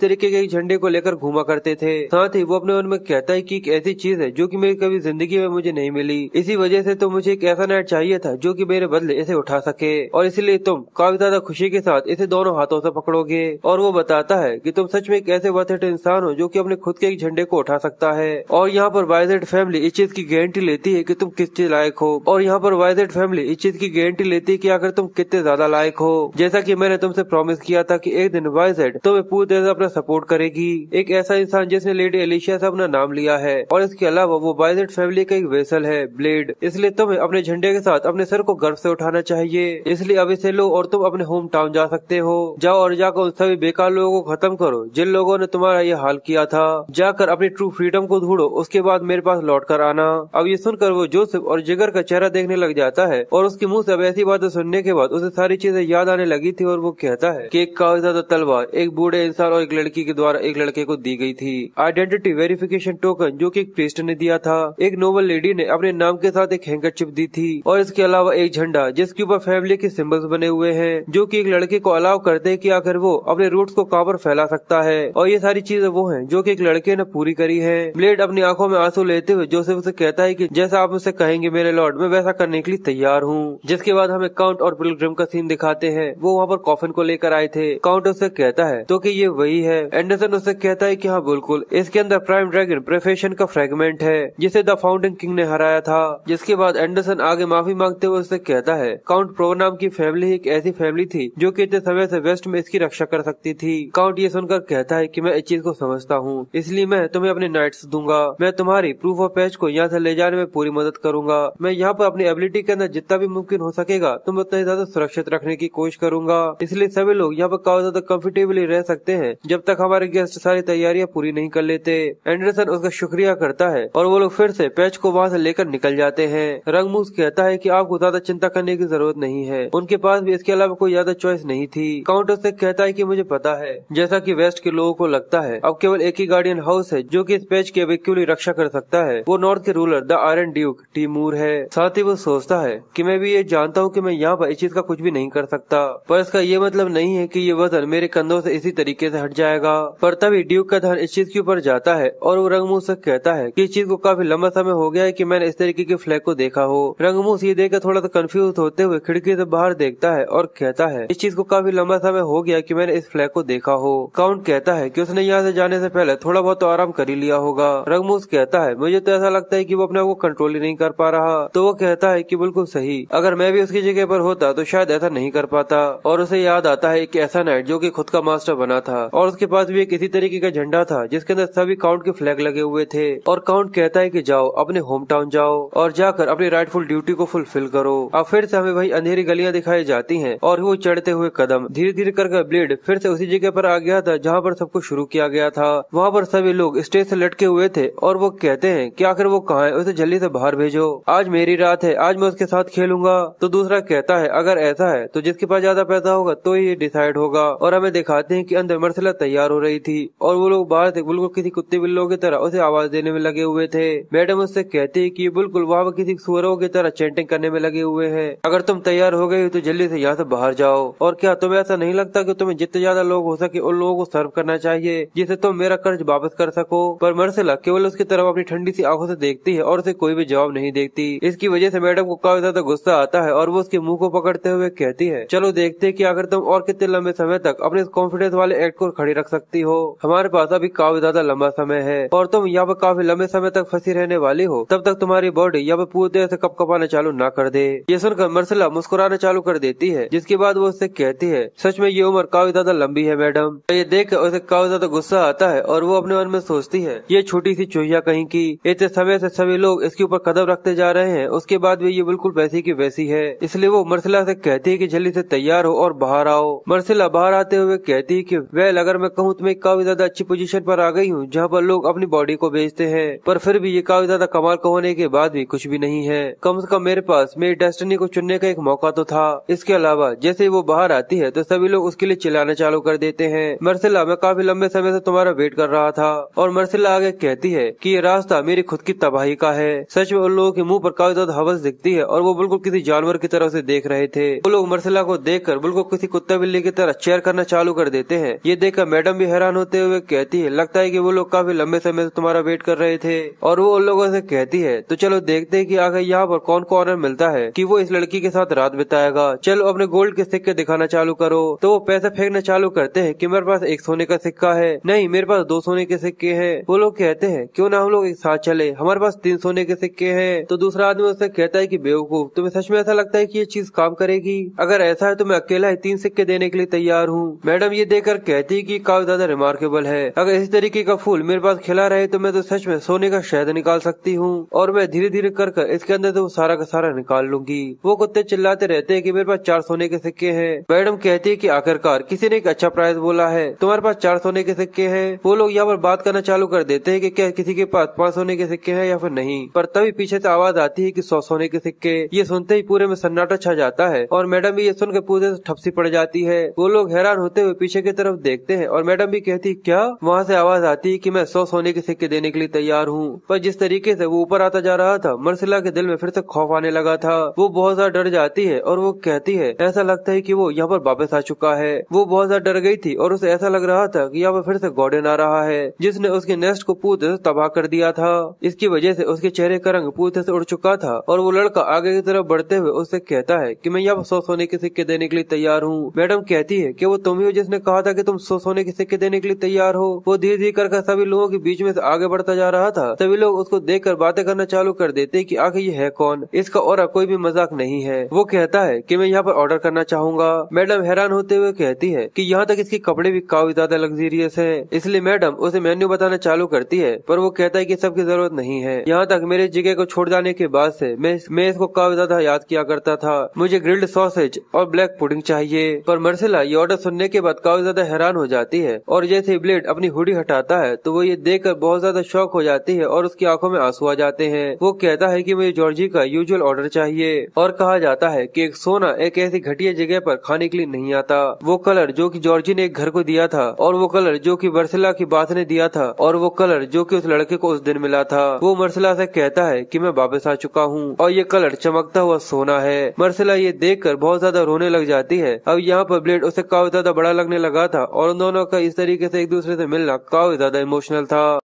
तरीके के झंडे को लेकर घूमा करते थे साथ ही वो अपने मन में कहता है की एक ऐसी चीज है जो की मेरी कभी जिंदगी में मुझे नहीं मिली इसी वजह वजह से तो मुझे एक ऐसा नेट चाहिए था जो कि मेरे बदले इसे उठा सके और इसलिए तुम काफी ज्यादा खुशी के साथ इसे दोनों हाथों से पकड़ोगे और वो बताता है कि तुम सच में एक ऐसे वथेट इंसान हो जो कि अपने खुद के एक झंडे को उठा सकता है और यहाँ पर वाइजेड फैमिली इस चीज की गारंटी लेती है की तुम किस चीज लायक हो और यहाँ पर वाइजेड फैमिली इस चीज की गारंटी लेती है की आखिर तुम कितने ज्यादा लायक हो जैसा की मैंने तुमसे प्रॉमिस किया था की एक दिन वाइजेड तुम्हें पूरी तरह से अपना सपोर्ट करेगी एक ऐसा इंसान जिसने लेडी एलिशिया से अपना नाम लिया है और इसके अलावा वो वाइजेड फैमिली का एक वेसल है ब्लेड इसलिए तुम्हें अपने झंडे के साथ अपने सर को गर्व से उठाना चाहिए इसलिए अभी से लो और तुम अपने होम टाउन जा सकते हो जाओ और जाकर उन सभी बेकार लोगों को खत्म करो जिन लोगों ने तुम्हारा ये हाल किया था जाकर अपनी ट्रू फ्रीडम को ढूंढो उसके बाद मेरे पास लौट कर आना अब ये सुनकर वो जोसेफ और जिगर का चेहरा देखने लग जाता है और उसके मुँह से अब ऐसी बातें सुनने के बाद उसे सारी चीजें याद आने लगी थी और वो कहता है की एक कागजात तलवार एक बूढ़े इंसान और एक लड़की के द्वारा एक लड़के को दी गयी थी आइडेंटिटी वेरिफिकेशन टोकन जो की एक प्रेस्ट ने दिया था एक नोबल लेडी ने अपने नाम के साथ साथ एक हैंकरचिप दी थी और इसके अलावा एक झंडा जिसके ऊपर फैमिली के सिंबल्स बने हुए हैं जो कि एक लड़के को अलाव करते हैं कि आखिर वो अपने रूट्स को कहाँ पर फैला सकता है और ये सारी चीजें वो हैं जो कि एक लड़के ने पूरी करी है ब्लेड अपनी आंखों में आंसू लेते हुए जोसेफ उसे कहता है कि जैसा आप उसे कहेंगे मेरे लॉर्ड मैं वैसा करने के लिए तैयार हूँ जिसके बाद हमें काउंट और पिलग्रिम का सीन दिखाते हैं वो वहाँ पर कॉफिन को लेकर आए थे काउंट उसे कहता है तो की ये वही है एंडरसन उसे कहता है की हाँ बिल्कुल इसके अंदर प्राइम ड्रैगन प्रोफेशन का फ्रेगमेंट है जिसे द फाउंटेन किंग ने हराया था जिसके बाद एंडरसन आगे माफी मांगते हुए उससे कहता है काउंट नाम की फैमिली एक ऐसी फैमिली थी जो कि इतने समय से वेस्ट में इसकी रक्षा कर सकती थी काउंट ये सुनकर कहता है कि मैं इस चीज को समझता हूँ इसलिए मैं तुम्हें अपने नाइट्स दूंगा मैं तुम्हारी प्रूफ ऑफ पैच को यहाँ से ले जाने में पूरी मदद करूंगा मैं यहाँ पर अपनी एबिलिटी के अंदर जितना भी मुमकिन हो सकेगा तुम उतना ज्यादा सुरक्षित रखने की कोशिश करूंगा इसलिए सभी लोग यहाँ पर काफी ज्यादा कम्फर्टेबली रह सकते हैं जब तक हमारे गेस्ट सारी तैयारियाँ पूरी नहीं कर लेते एंडरसन उसका शुक्रिया करता है और वो लोग फिर से पैच को वहाँ से लेकर निकल जाते जाते हैं रंगमूस कहता है कि आपको ज्यादा चिंता करने की जरूरत नहीं है उनके पास भी इसके अलावा कोई ज्यादा चॉइस नहीं थी काउंटर से कहता है कि मुझे पता है जैसा कि वेस्ट के लोगों को लगता है अब केवल एक ही गार्डियन हाउस है जो कि इस पेज की अवेक्यूली रक्षा कर सकता है वो नॉर्थ के ruler the iron duke Timur है साथ ही वो सोचता है की मैं भी ये जानता हूँ की मैं यहाँ पर इस चीज का कुछ भी नहीं कर सकता पर इसका ये मतलब नहीं है की ये वजन मेरे कंधों ऐसी इसी तरीके ऐसी हट जाएगा पर तभी ड्यूक का धन इस चीज के ऊपर जाता है और वो से कहता है की इस चीज को काफी लंबा समय हो गया है की मैंने इस तरीके की फ्लैग को देखा हो रंगमूस ये देखकर थोड़ा सा तो कंफ्यूज होते हुए खिड़की से बाहर देखता है और कहता है इस चीज को काफी लंबा समय हो गया कि मैंने इस फ्लैग को देखा हो काउंट कहता है कि उसने यहाँ से जाने से पहले थोड़ा बहुत तो आराम कर ही लिया होगा रंगमूस कहता है मुझे तो ऐसा लगता है कि वो अपने आप को कंट्रोल ही नहीं कर पा रहा तो वो कहता है कि बिल्कुल सही अगर मैं भी उसकी जगह पर होता तो शायद ऐसा नहीं कर पाता और उसे याद आता है एक ऐसा नाइट जो की खुद का मास्टर बना था और उसके पास भी एक इसी तरीके का झंडा था जिसके अंदर सभी काउंट के फ्लैग लगे हुए थे और काउंट कहता है की जाओ अपने होम टाउन जाओ और जाकर अपनी राइटफुल ड्यूटी को फुलफिल करो अब फिर से हमें वही अंधेरी गलियां दिखाई जाती हैं और वो चढ़ते हुए कदम धीरे धीरे करके ब्लेड फिर से उसी जगह पर आ गया था जहाँ पर सबको शुरू किया गया था वहाँ पर सभी लोग स्टेज से लटके हुए थे और वो कहते हैं की आखिर वो कहाँ है उसे जल्दी से बाहर भेजो आज मेरी रात है आज मैं उसके साथ खेलूंगा तो दूसरा कहता है अगर ऐसा है तो जिसके पास ज्यादा पैसा होगा तो ये डिसाइड होगा और हमें दिखाते हैं की अंदर मरसला तैयार हो रही थी और वो लोग बाहर से बिल्कुल किसी कुत्ते बिल्लों की तरह उसे आवाज देने में लगे हुए थे मैडम उससे कहती है की बिल्कुल वहाँ किसी सुअरों की तरह चैंटिंग करने में लगे हुए हैं अगर तुम तैयार हो गए तो जल्दी से यहाँ से बाहर जाओ और क्या तुम्हें ऐसा नहीं लगता कि तुम्हें जितने ज्यादा लोग हो सके उन लोगों को सर्व करना चाहिए जिससे तुम मेरा कर्ज वापस कर सको पर मरसिला केवल उसकी तरफ अपनी ठंडी सी आंखों से देखती है और उसे कोई भी जवाब नहीं देखती इसकी वजह से मैडम को काफी ज्यादा गुस्सा आता है और वो उसके मुंह को पकड़ते हुए कहती है चलो देखते हैं कि अगर तुम और कितने लंबे समय तक अपने कॉन्फिडेंस वाले एक्ट को खड़ी रख सकती हो हमारे पास अभी काफी ज्यादा लंबा समय है और तुम यहाँ पर काफी लंबे समय तक फंसी रहने वाली हो तब तक तुम्हारी बॉडी या पे पूरी तरह से कप कपाना चालू ना कर दे ये सुनकर मरसला मुस्कुराना चालू कर देती है जिसके बाद वो उसे कहती है सच में ये उम्र काफी ज्यादा लंबी है मैडम तो ये देख कर उसे काफी ज्यादा गुस्सा आता है और वो अपने मन में सोचती है ये छोटी सी चूहिया कहीं की इतने समय ऐसी सभी लोग इसके ऊपर कदम रखते जा रहे हैं उसके बाद भी ये बिल्कुल वैसी की वैसी है इसलिए वो मरसला ऐसी कहती है की जल्दी ऐसी तैयार हो और बाहर आओ मरसला बाहर आते हुए कहती है की वेल अगर मैं कहूँ तो मैं काफी ज्यादा अच्छी पोजीशन पर आ गई हूँ जहाँ पर लोग अपनी बॉडी को बेचते हैं पर फिर भी ये काफी ज्यादा कमाल होने के बाद भी कुछ भी नहीं है कम से कम मेरे पास मेरी डेस्टिनी को चुनने का एक मौका तो था इसके अलावा जैसे वो बाहर आती है तो सभी लोग उसके लिए चिल्लाना चालू कर देते हैं मरसिला मैं काफी लंबे समय से तुम्हारा वेट कर रहा था और मरसिला आगे कहती है कि ये रास्ता मेरी खुद की तबाही का है सच में उन लोगों के मुंह पर काफी ज्यादा हवस दिखती है और वो बिल्कुल किसी जानवर की तरह से देख रहे थे वो लोग मरसिला को देख कर बिल्कुल किसी कुत्ता बिल्ली की तरह चेयर करना चालू कर देते हैं ये देखकर मैडम भी हैरान होते हुए कहती है लगता है की वो लोग काफी लंबे समय से तुम्हारा वेट कर रहे थे और वो उन लोगों से कहती है तो चलो देखते है कि आखिर यहाँ पर कौन कॉर्नर मिलता है कि वो इस लड़की के साथ रात बिताएगा चलो अपने गोल्ड के सिक्के दिखाना चालू करो तो वो पैसे फेंकना चालू करते हैं कि मेरे पास एक सोने का सिक्का है नहीं मेरे पास दो सोने के सिक्के है वो लोग कहते हैं क्यों ना हम लोग एक साथ चले हमारे पास तीन सोने के सिक्के है तो दूसरा आदमी उससे कहता है की बेवकूफ तुम्हें सच में ऐसा लगता है की ये चीज काम करेगी अगर ऐसा है तो मैं अकेला ही तीन सिक्के देने के लिए तैयार हूँ मैडम ये देखकर कहती है की काफी ज्यादा रिमार्केबल है अगर इसी तरीके का फूल मेरे पास खिला रहे तो मैं तो सच में सोने का शहद निकाल सकती हूँ और मैं धीरे धीरे कर कर इसके अंदर से वो तो सारा का सारा निकाल लूंगी वो कुत्ते चिल्लाते रहते हैं कि मेरे पास चार सोने के सिक्के हैं मैडम कहती है कि आखिरकार किसी ने एक अच्छा प्राइस बोला है तुम्हारे पास चार सोने के सिक्के हैं वो लोग यहाँ पर बात करना चालू कर देते हैं कि क्या किसी के पास पाँच सोने के सिक्के हैं या फिर नहीं पर तभी पीछे से आवाज आती है कि सौ सोने के सिक्के ये सुनते ही पूरे में सन्नाटा छा जाता है और मैडम भी ये सुनकर पूरे से ठपसी पड़ जाती है वो लोग हैरान होते हुए पीछे की तरफ देखते हैं और मैडम भी कहती क्या वहाँ से आवाज आती है की मैं सौ सोने के सिक्के देने के लिए तैयार हूँ पर जिस तरीके से वो ऊपर आता जा रहा था हर्षिला के दिल में फिर से खौफ आने लगा था वो बहुत ज्यादा डर जाती है और वो कहती है ऐसा लगता है की वो यहाँ पर वापस आ चुका है वो बहुत ज्यादा डर गई थी और उसे ऐसा लग रहा था की यहाँ पर फिर से गॉर्डन आ रहा है जिसने उसके नेस्ट को पूरे से तबाह कर दिया था इसकी वजह से उसके चेहरे का रंग पूरे से उड़ चुका था और वो लड़का आगे की तरफ बढ़ते हुए उससे कहता है की मैं यहाँ पर सौ सोने के सिक्के देने के लिए तैयार हूँ मैडम कहती है की वो तुम ही हो जिसने कहा था की तुम सौ सोने के सिक्के देने के लिए तैयार हो वो धीरे धीरे कर सभी लोगों के बीच में आगे बढ़ता जा रहा था सभी लोग उसको देख कर बातें करना चालू कर देते गई कि आखिर ये है कौन इसका और कोई भी मजाक नहीं है वो कहता है की मैं यहाँ पर ऑर्डर करना चाहूंगा मैडम हैरान होते हुए कहती है की यहाँ तक इसके कपड़े भी काफी ज्यादा लग्जीरियस है इसलिए मैडम उसे मेन्यू बताना चालू करती है पर वो कहता है की सबकी जरूरत नहीं है यहाँ तक मेरे जगह को छोड़ जाने के बाद ऐसी मैं मैं इसको काफी ज्यादा याद किया करता था मुझे ग्रिल्ड सॉसेज और ब्लैक पुडिंग चाहिए पर मर्सिला ये ऑर्डर सुनने के बाद काफी ज्यादा हैरान हो जाती है और जैसे ब्लेड अपनी हुडी हटाता है तो वो ये देखकर बहुत ज्यादा शौक हो जाती है और उसकी आंखों में आंसू आ जाते हैं वो कहता है है कि मुझे जॉर्जी का यूजुअल ऑर्डर चाहिए और कहा जाता है कि एक सोना एक ऐसी घटिया जगह पर खाने के लिए नहीं आता वो कलर जो कि जॉर्जी ने एक घर को दिया था और वो कलर जो कि मरसला की बात ने दिया था और वो कलर जो कि उस लड़के को उस दिन मिला था वो मरसला से कहता है की मैं वापस आ चुका हूँ और ये कलर चमकता हुआ सोना है मरसला ये देख कर बहुत ज्यादा रोने लग जाती है अब यहाँ पर ब्लेड उसे काफी ज्यादा बड़ा लगने लगा था और उन दोनों का इस तरीके ऐसी एक दूसरे ऐसी मिलना काफी ज्यादा इमोशनल था